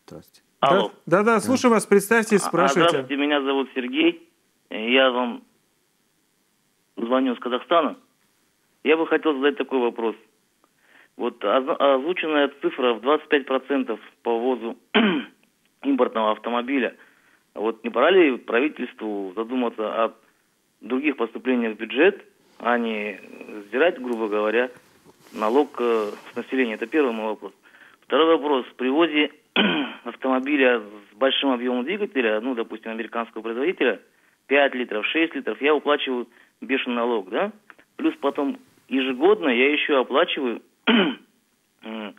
Здравствуйте. Алло. Да, да, да слушаю вас, представьте и а, а, спрашивайте. А, здравствуйте, меня зовут Сергей. Я вам звоню с Казахстана. Я бы хотел задать такой вопрос. Вот озвученная цифра в 25% по ввозу импортного автомобиля. Вот не пора ли правительству задуматься о других поступлениях в бюджет, а не сдирать, грубо говоря, налог э, с населения? Это первый мой вопрос. Второй вопрос. При ввозе автомобиля с большим объемом двигателя, ну, допустим, американского производителя, 5 литров, 6 литров, я уплачиваю бешеный налог, да? Плюс потом ежегодно я еще оплачиваю э,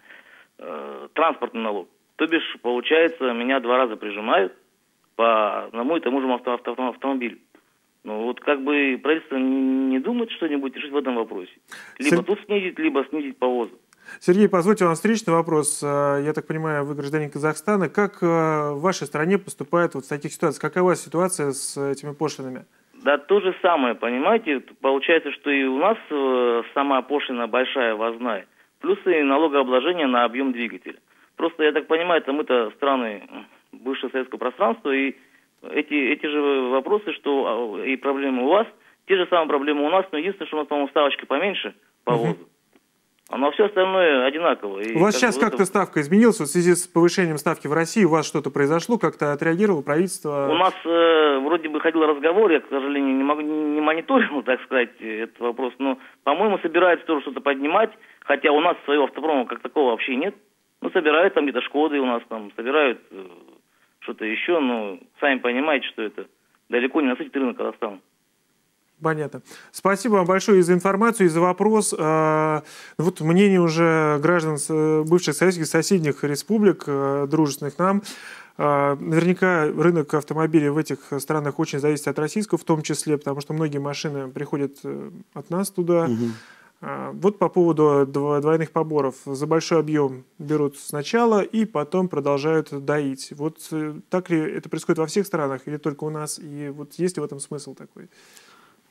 транспортный налог. То бишь, получается, меня два раза прижимают по одному и тому же авто, авто, авто, автомобилю. Ну вот как бы правительство не, не думает что-нибудь решить в этом вопросе. Либо Сер... тут снизить, либо снизить по возу. Сергей, позвольте вам встречный вопрос. Э, я так понимаю, вы гражданин Казахстана. Как э, в вашей стране поступает вот с таких ситуациях? Какова ситуация с этими пошлинами? Да то же самое, понимаете? Получается, что и у нас э, сама пошлина большая, возная. Плюс и налогообложение на объем двигателя. Просто, я так понимаю, это мы-то страны бывшего советского пространства, и эти, эти же вопросы, что а, и проблемы у вас, те же самые проблемы у нас, но единственное, что у нас, по-моему, ставочки поменьше по возу. А все остальное одинаково. И у вас как сейчас как-то это... ставка изменилась? Вот в связи с повышением ставки в России у вас что-то произошло? Как-то отреагировало правительство? У нас э, вроде бы ходил разговор, я, к сожалению, не, могу, не мониторил, так сказать, этот вопрос. Но, по-моему, собирается тоже что-то поднимать, хотя у нас своего автопрома как такого вообще нет. Ну, собирают там где-то Шкоды у нас там, собирают э, что-то еще, но сами понимаете, что это далеко не насытит рынок Казахстана. Понятно. Спасибо вам большое и за информацию, и за вопрос. А, ну вот мнение уже граждан бывших советских соседних республик, а, дружественных нам, а, Наверняка рынок автомобилей в этих странах очень зависит от российского, в том числе, потому что многие машины приходят э, от нас туда. Угу. Вот по поводу двойных поборов. За большой объем берут сначала и потом продолжают доить. Вот э, так ли это происходит во всех странах или только у нас? И вот есть ли в этом смысл такой?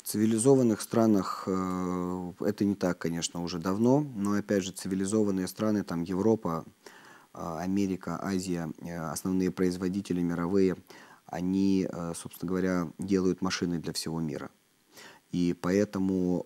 цивилизованных странах э, это не так, конечно, уже давно, но опять же цивилизованные страны, там Европа, э, Америка, Азия, э, основные производители мировые, они, э, собственно говоря, делают машины для всего мира. И поэтому э,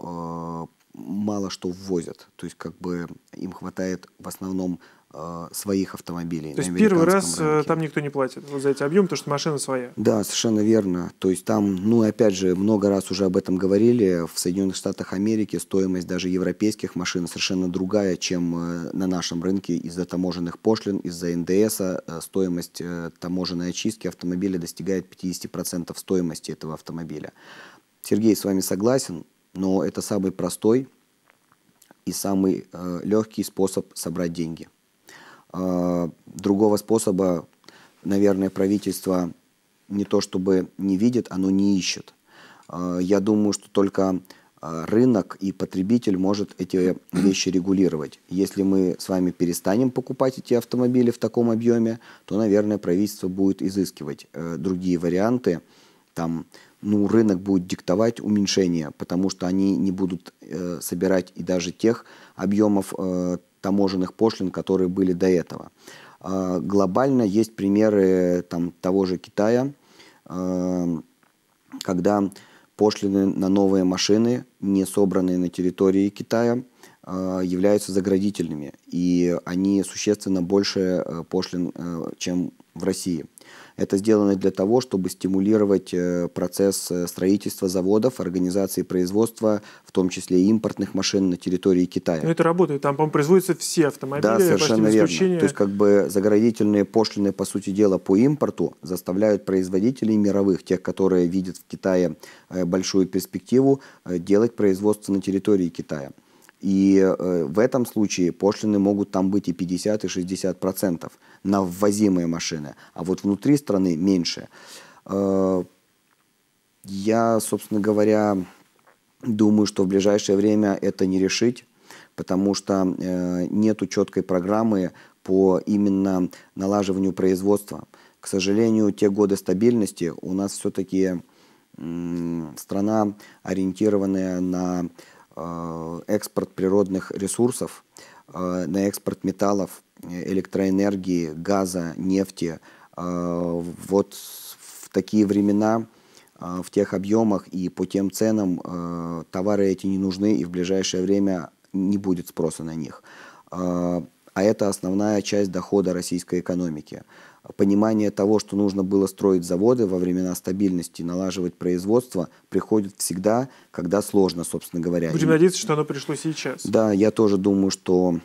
мало что ввозят. То есть как бы им хватает в основном Э, своих автомобилей. То есть первый раз э, рынке. там никто не платит вот за эти объемы, потому что машина своя. Да, совершенно верно. То есть там, ну опять же, много раз уже об этом говорили, в Соединенных Штатах Америки стоимость даже европейских машин совершенно другая, чем э, на нашем рынке из-за таможенных пошлин, из-за НДС. Стоимость таможенной очистки автомобиля достигает 50% стоимости этого автомобиля. Сергей с вами согласен, но это самый простой и самый э, легкий способ собрать деньги. А, другого способа, наверное, правительство не то чтобы не видит, оно не ищет. А, я думаю, что только а, рынок и потребитель может эти вещи регулировать. Если мы с вами перестанем покупать эти автомобили в таком объеме, то, наверное, правительство будет изыскивать э, другие варианты. Там, ну, рынок будет диктовать уменьшение, потому что они не будут э, собирать и даже тех объемов э, таможенных пошлин, которые были до этого. А, глобально есть примеры там, того же Китая, а, когда пошлины на новые машины, не собранные на территории Китая, а, являются заградительными, и они существенно больше э, пошлин, э, чем в России. Это сделано для того, чтобы стимулировать э, процесс э, строительства заводов, организации производства, в том числе и импортных машин на территории Китая. Но ну, это работает, там, по-моему, производятся все автомобили. Да, совершенно верно. Исключения... То есть как бы заградительные пошлины, по сути дела, по импорту заставляют производителей мировых, тех, которые видят в Китае э, большую перспективу, делать производство на территории Китая. И э, в этом случае пошлины могут там быть и 50, и 60 процентов на ввозимые машины, а вот внутри страны меньше. Э, я, собственно говоря, думаю, что в ближайшее время это не решить, потому что э, нету четкой программы по именно налаживанию производства. К сожалению, те годы стабильности у нас все-таки страна, ориентированная на Э, экспорт природных ресурсов, э, на экспорт металлов, электроэнергии, газа, нефти. Э, вот в такие времена, в тех объемах и по тем ценам товары эти не нужны и в ближайшее время не будет спроса на них. А это основная часть дохода российской экономики понимание того, что нужно было строить заводы во времена стабильности, налаживать производство, приходит всегда, когда сложно, собственно говоря. Будем надеяться, что оно пришло сейчас. Да, я тоже думаю, что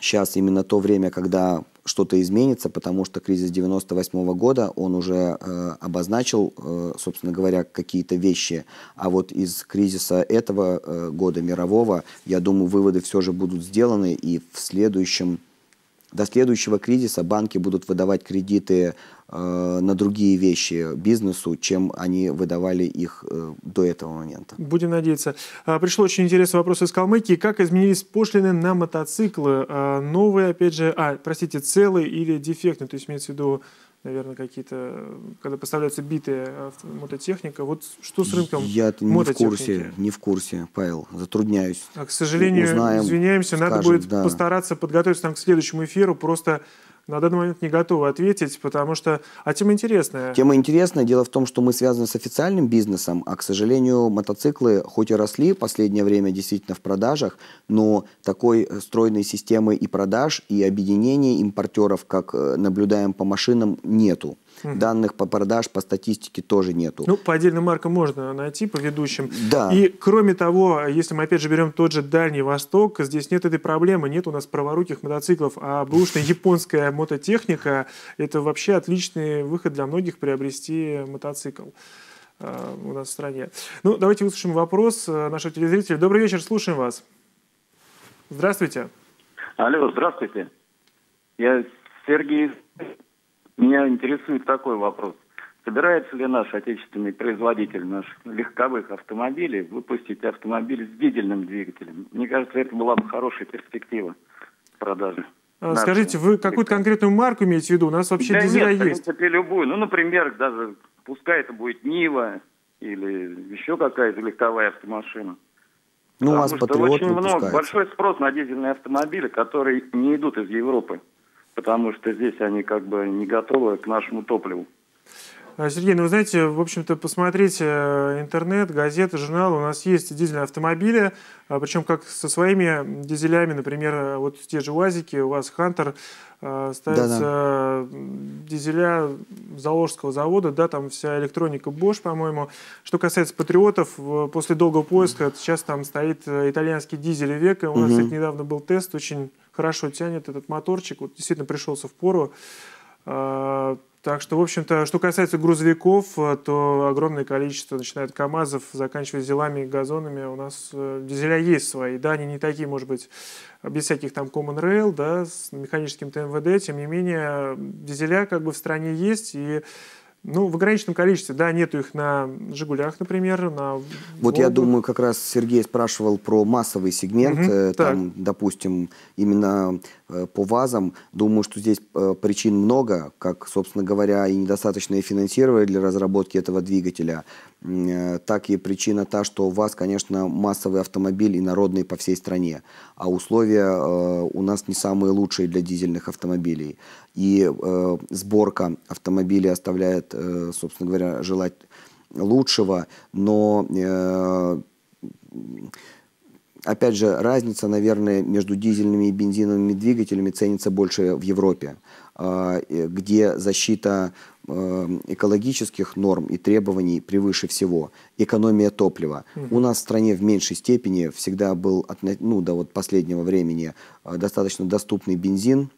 сейчас именно то время, когда что-то изменится, потому что кризис 98 -го года, он уже э, обозначил, э, собственно говоря, какие-то вещи. А вот из кризиса этого э, года мирового, я думаю, выводы все же будут сделаны, и в следующем до следующего кризиса банки будут выдавать кредиты э, на другие вещи бизнесу, чем они выдавали их э, до этого момента. Будем надеяться. А, Пришло очень интересный вопрос из Калмыкии. Как изменились пошлины на мотоциклы? А, новые, опять же, а, простите, целые или дефектные? То есть имеется в виду наверное, какие-то, э, когда поставляются битые э, мототехника. Вот что с рынком Я не в курсе, не в курсе, Павел, затрудняюсь. А, к сожалению, Узнаем, извиняемся, скажем, надо будет да. постараться подготовиться там, к следующему эфиру, просто на данный момент не готовы ответить, потому что... А тема интересная. Тема интересная. Дело в том, что мы связаны с официальным бизнесом, а, к сожалению, мотоциклы хоть и росли в последнее время действительно в продажах, но такой э, стройной системы и продаж, и объединения импортеров, как э, наблюдаем по машинам, нету. Угу. Данных по продаж, по статистике тоже нету. Ну, по отдельным маркам можно найти, по ведущим. Да. И кроме того, если мы опять же берем тот же Дальний Восток, здесь нет этой проблемы, нет у нас праворуких мотоциклов, а бэушная японская мототехника – это вообще отличный выход для многих приобрести мотоцикл э, у нас в стране. Ну, давайте выслушаем вопрос э, нашего телезрителя. Добрый вечер, слушаем вас. Здравствуйте. Алло, здравствуйте. Я Сергей меня интересует такой вопрос. Собирается ли наш отечественный производитель наших легковых автомобилей выпустить автомобиль с дизельным двигателем? Мне кажется, это была бы хорошая перспектива продажи. А, скажите, вы какую-то конкретную марку имеете в виду? У нас вообще да дизеля нет, есть. в принципе, любую. Ну, например, даже пускай это будет Нива или еще какая-то легковая автомашина. Ну, Потому у вас что очень много, большой спрос на дизельные автомобили, которые не идут из Европы потому что здесь они как бы не готовы к нашему топливу. А, Сергей, ну вы знаете, в общем-то, посмотрите э, интернет, газеты, журналы. У нас есть дизельные автомобили, а, причем как со своими дизелями, например, э, вот те же УАЗики, у вас Хантер, э, ставится да, да. дизеля Заложского завода, да, там вся электроника Bosch, по-моему. Что касается патриотов, после долгого поиска сейчас там стоит итальянский дизель века. У угу. нас, кстати, недавно был тест, очень хорошо тянет этот моторчик, вот действительно пришелся в пору. А, так что, в общем-то, что касается грузовиков, э, то огромное количество, начиная от КАМАЗов, заканчивая зелами и газонами, у нас э, дизеля есть свои. Да, они не такие, может быть, без всяких там Common Rail, да, с механическим ТМВД, тем не менее, дизеля как бы в стране есть, и ну, в ограниченном количестве, да, нету их на «Жигулях», например, на Вот я думаю, как раз Сергей спрашивал про массовый сегмент, угу, там, так. допустим, именно Э, по ВАЗам. Думаю, что здесь э, причин много, как, собственно говоря, и недостаточное финансирование для разработки этого двигателя, э, так и причина та, что ВАЗ, конечно, массовый автомобиль и народный по всей стране, а условия у нас не самые лучшие для дизельных автомобилей. И сборка автомобилей оставляет, собственно говоря, желать лучшего, но опять же, разница, наверное, между дизельными и бензиновыми двигателями ценится больше в Европе, а, э, где защита э, экологических норм и требований превыше всего. Экономия топлива. Угу. У нас в стране в меньшей степени всегда был, ну, до вот последнего времени, э, достаточно доступный бензин.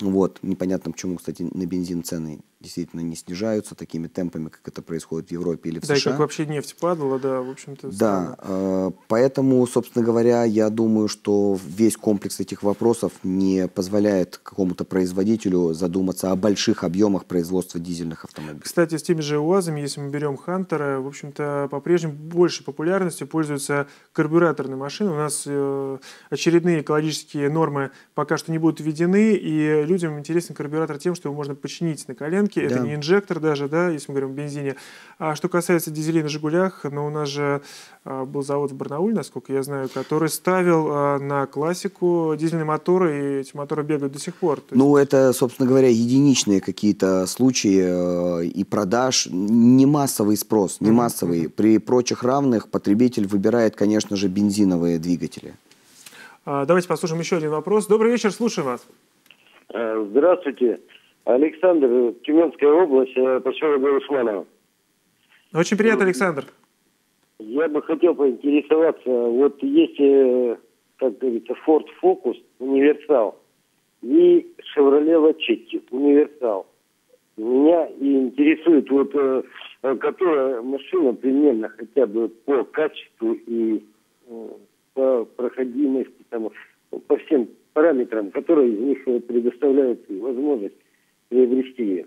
Вот, непонятно, почему, кстати, на бензин цены действительно не снижаются такими темпами, как это происходит в Европе или в да, США. Да, как вообще нефть падала, да, в общем-то. Да, э, поэтому, собственно говоря, я думаю, что весь комплекс этих вопросов не позволяет какому-то производителю задуматься о больших объемах производства дизельных автомобилей. Кстати, с теми же УАЗами, если мы берем Хантера, в общем-то, по-прежнему больше популярностью пользуются карбюраторные машины. У нас э, очередные экологические нормы пока что не будут введены, и людям интересен карбюратор тем, что его можно починить на коленке, нефтянки, да. это не инжектор даже, да, если мы говорим о бензине. А что касается дизелей на «Жигулях», ну, у нас же а, был завод в Барнауле, насколько я знаю, который ставил а, на классику дизельные моторы, и эти моторы бегают до сих пор. Есть... Ну, это, собственно говоря, единичные какие-то случаи э, и продаж, не массовый спрос, не mm-hmm. массовый. При прочих равных потребитель выбирает, конечно же, бензиновые двигатели. А, давайте послушаем еще один вопрос. Добрый вечер, слушаю вас. Э, здравствуйте. Александр, Тюменская область, э, поселок Усманова. Очень приятно, Александр. Я бы хотел поинтересоваться, вот есть, э, как говорится, Ford Focus универсал и Chevrolet Lachetti универсал. Меня и интересует, вот, э, которая машина примерно хотя бы по качеству и по проходимости, там, по всем параметрам, которые из них предоставляют возможность приобрести ее.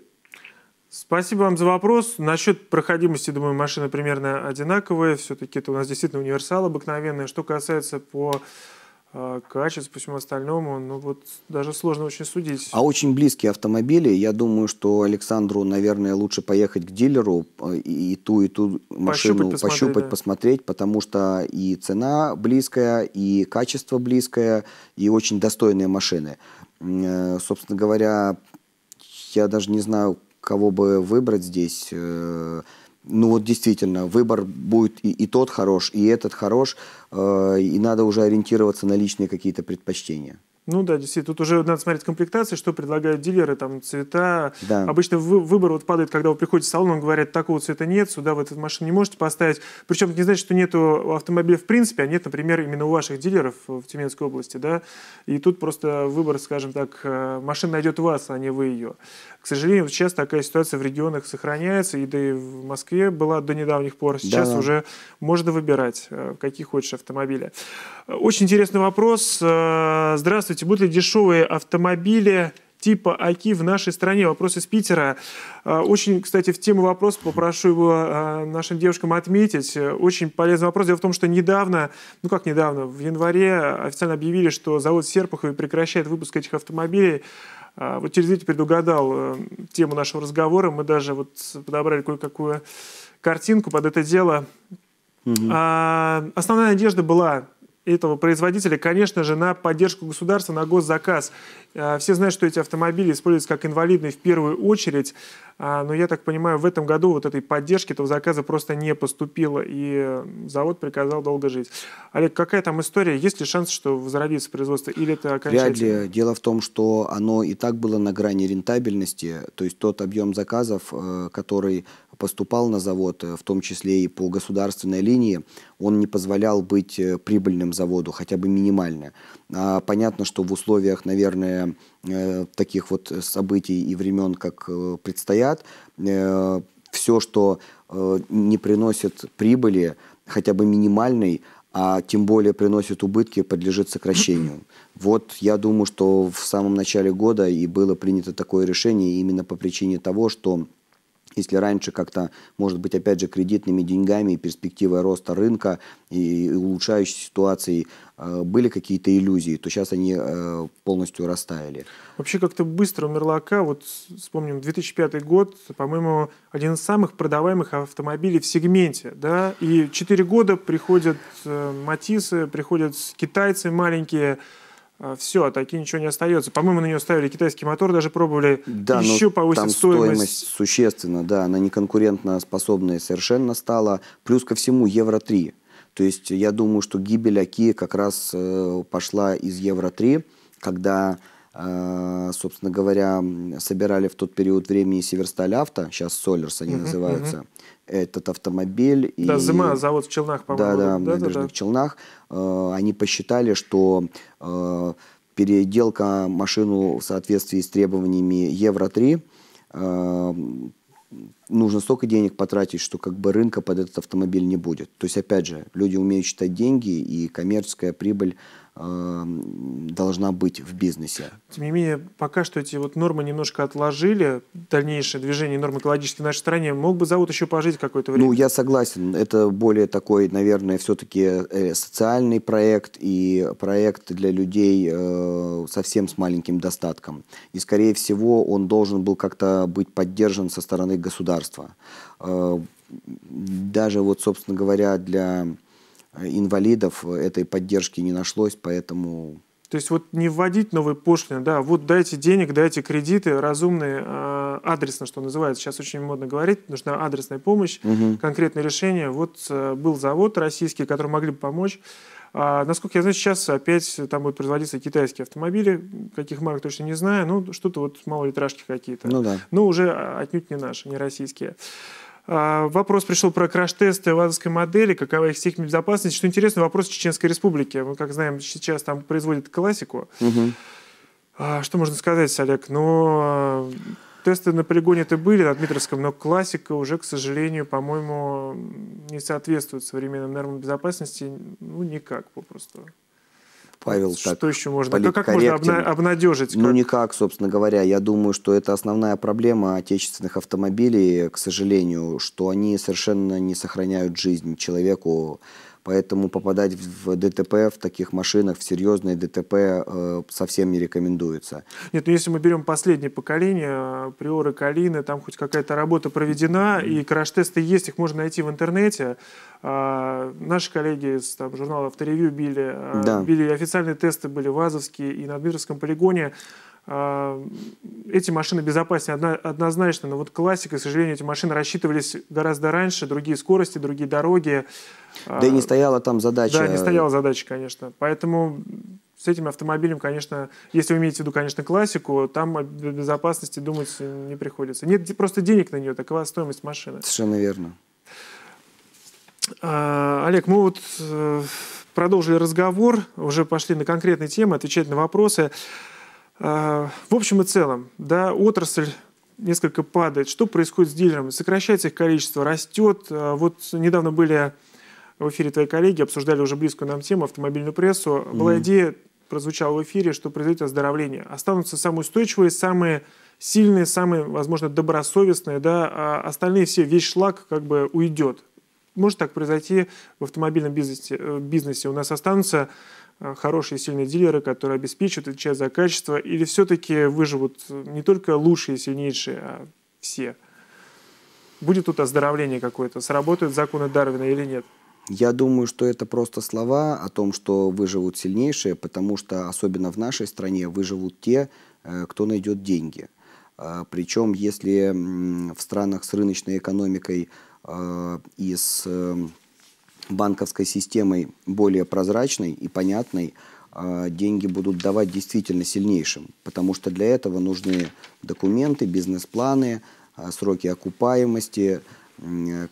Спасибо вам за вопрос. Насчет проходимости, думаю, машины примерно одинаковые. Все-таки это у нас действительно универсал обыкновенный. А что касается по а, качеству, по всему остальному, ну вот даже сложно очень судить. А очень близкие автомобили. Я думаю, что Александру, наверное, лучше поехать к дилеру а, и, и ту, и ту машину пощупать, посмотреть, пощупать да. посмотреть, потому что и цена близкая, и качество близкое, и очень достойные машины э, собственно говоря, я даже не знаю, кого бы выбрать здесь. Э, ну вот действительно, выбор будет и, и тот хорош, и этот хорош, э, и надо уже ориентироваться на личные какие-то предпочтения. Ну да, действительно, тут уже надо смотреть комплектации, что предлагают дилеры, там цвета. Да. Обычно вы, выбор вот падает, когда вы приходите в салон, он говорит, такого цвета нет, сюда вы эту машину не можете поставить. Причем это не значит, что нету автомобиля в принципе, а нет, например, именно у ваших дилеров в Тюменской области, да. И тут просто выбор, скажем так, э, машина найдет вас, а не вы ее. К сожалению, вот сейчас такая ситуация в регионах сохраняется, и да и в Москве была до недавних пор. А сейчас да. уже можно выбирать, э, какие хочешь автомобили. Очень интересный вопрос. Э, здравствуйте. Здравствуйте. Будут ли дешевые автомобили типа АКИ в нашей стране? Вопрос из Питера. А, очень, кстати, в тему вопрос, попрошу его а, нашим девушкам отметить. Очень полезный вопрос. Дело в том, что недавно, ну как недавно, в январе официально объявили, что завод Серпухов прекращает выпуск этих автомобилей. А, вот телезритель предугадал э, тему нашего разговора. Мы даже вот подобрали кое-какую картинку под это дело. Угу. А, основная надежда была этого производителя, конечно же, на поддержку государства, на госзаказ. А, все знают, что эти автомобили используются как инвалидные в первую очередь, а, но я так понимаю, в этом году вот этой поддержки, этого заказа просто не поступило, и завод приказал долго жить. Олег, какая там история? Есть ли шанс, что возродится производство, или это окончательно? Вряд ли. Дело в том, что оно и так было на грани рентабельности, то есть тот объем заказов, э, который поступал на завод, э, в том числе и по государственной линии, он не позволял быть э, прибыльным заводу, хотя бы минимально. А понятно, что в условиях, наверное, э, таких вот событий и времен, как предстоят, все, что не приносит прибыли, хотя бы минимальной, а тем более приносит убытки, подлежит сокращению. Вот я думаю, что в самом начале года и было принято такое решение именно по причине того, что если раньше как-то, может быть, опять же, кредитными деньгами и перспективой роста рынка и улучшающей ситуации э, были какие-то иллюзии, то сейчас они э, полностью растаяли. Вообще как-то быстро умерла АК. Вот вспомним 2005 год, по-моему, один из самых продаваемых автомобилей в сегменте. Да? И 4 года приходят э, Матисы, приходят китайцы маленькие, а, все, а таки ничего не остается. По-моему, на нее ставили китайский мотор, даже пробовали да, ну, еще повысить там стоимость. стоимость. существенно, да, она неконкурентно способная совершенно стала. Плюс ко всему Евро-3. То есть я думаю, что гибель Аки как раз э, пошла из Евро-3, когда, э, собственно говоря, собирали в тот период времени Северсталь Авто, сейчас Солерс они uh-huh, называются, uh-huh этот автомобиль. Да, и... ЗМА, завод в Челнах, по-моему. Да, да, да, да, да. в Челнах. Э, они посчитали, что э, переделка машину в соответствии с требованиями Евро-3 э, нужно столько денег потратить, что как бы рынка под этот автомобиль не будет. То есть, опять же, люди умеют считать деньги, и коммерческая прибыль должна быть в бизнесе. Тем не менее, пока что эти вот нормы немножко отложили. Дальнейшее движение норм экологических в нашей стране мог бы завод еще пожить какое-то время. Ну, я согласен. Это более такой, наверное, все-таки э, социальный проект и проект для людей э, совсем с маленьким достатком. И, скорее всего, он должен был как-то быть поддержан со стороны государства. Э, даже вот, собственно говоря, для Э, инвалидов э, этой поддержки не нашлось, поэтому... То есть вот не вводить новые пошлины, да, вот дайте денег, дайте кредиты разумные, э, адресно, что называется, сейчас очень модно говорить, нужна адресная помощь, угу. конкретное решение. Вот был завод российский, который могли бы помочь, а, насколько я знаю, сейчас опять там будут производиться китайские автомобили, каких марок точно не знаю, ну что-то вот малолитражки какие-то. Ну да. Но уже а, отнюдь не наши, не российские. А, вопрос пришел про краш-тесты вазовской модели, какова их техника безопасности. Что интересно, вопрос Чеченской Республики. Мы, как знаем, сейчас там производят классику. Угу. Что можно сказать, Олег? Ну, тесты на полигоне это были на Дмитровском, но классика уже, к сожалению, по-моему, не соответствует современным нормам безопасности. Ну, никак попросту. Павел что так Что еще можно? Ну, как можно обнадежить? Как? Ну, никак, собственно говоря. Я думаю, что это основная проблема отечественных автомобилей, к сожалению, что они совершенно не сохраняют жизнь человеку, Поэтому попадать в ДТП в таких машинах, в серьезные ДТП э, совсем не рекомендуется. Нет, ну если мы берем последнее поколение, э, приоры, калины, там хоть какая-то работа проведена, и краш-тесты есть, их можно найти в интернете. А, наши коллеги из там, журнала «Авторевью» били, э, да. били официальные тесты, были вазовские и на Дмитровском полигоне. А, эти машины безопаснее однозначно, но вот классика, к сожалению, эти машины рассчитывались гораздо раньше, другие скорости, другие дороги. Да и не а, стояла там задача. Да, не стояла задача, конечно. Поэтому с этим автомобилем, конечно, если вы имеете в виду, конечно, классику, там о безопасности думать не приходится. Нет просто денег на нее, такова стоимость машины. Совершенно верно. А, Олег, мы вот э, продолжили разговор, уже пошли на конкретные темы, отвечать на вопросы. А, в общем и целом, да, отрасль несколько падает. Что происходит с дилерами? Сокращается их количество, растет. А, вот недавно были в эфире твои коллеги, обсуждали уже близкую нам тему, автомобильную прессу. Mm-hmm. Была идея, прозвучала в эфире, что произойдет оздоровление. Останутся самые устойчивые, самые сильные, самые, возможно, добросовестные, да, а остальные все, весь шлак как бы уйдет. Может так произойти в автомобильном бизнесе. Э, бизнесе. У нас останутся Э, хорошие сильные дилеры, которые обеспечат отвечают за качество, или все-таки выживут э, не только лучшие, сильнейшие, а все? Будет тут оздоровление какое-то? Сработают законы Дарвина или нет? Я думаю, что это просто слова о том, что выживут сильнейшие, потому что особенно в нашей стране выживут те, э, кто найдет деньги. Причем, если в странах с рыночной экономикой и с банковской системой более прозрачной и понятной, а, деньги будут давать действительно сильнейшим, потому что для этого нужны документы, бизнес-планы, а, сроки окупаемости,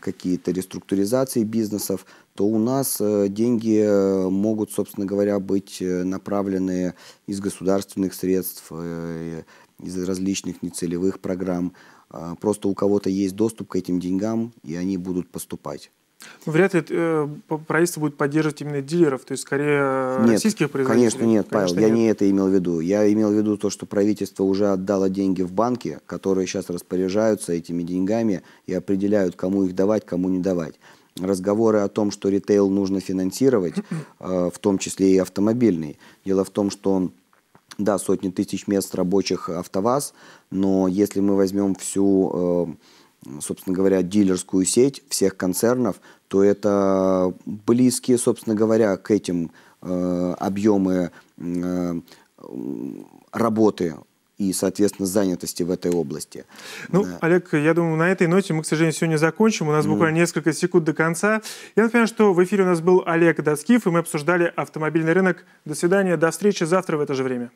какие-то реструктуризации бизнесов, то у нас э, деньги э, могут, собственно говоря, быть э, направлены из государственных средств, из различных нецелевых программ. А, просто у кого-то есть доступ к этим деньгам, и они будут поступать. Ну, вряд ли э, правительство будет поддерживать именно дилеров, то есть скорее э, нет, российских производителей. Конечно нет, Павел, я нет. не это имел в виду. Я имел в виду то, что правительство уже отдало деньги в банки, которые сейчас распоряжаются этими деньгами и определяют, кому их давать, кому не давать. Разговоры о том, что ритейл нужно финансировать, э, в том числе и автомобильный. Дело в том, что да, сотни тысяч мест рабочих АвтоВАЗ, но если мы возьмем всю... Э, собственно говоря, дилерскую сеть всех концернов, то это близкие, собственно говоря, к этим э, объемы э, работы и, соответственно, занятости в этой области. Ну, да. Олег, я думаю, на этой ноте мы, к сожалению, сегодня закончим. У нас mm. буквально несколько секунд до конца. Я напоминаю, что в эфире у нас был Олег Доскив, и мы обсуждали автомобильный рынок. До свидания, до встречи завтра в это же время.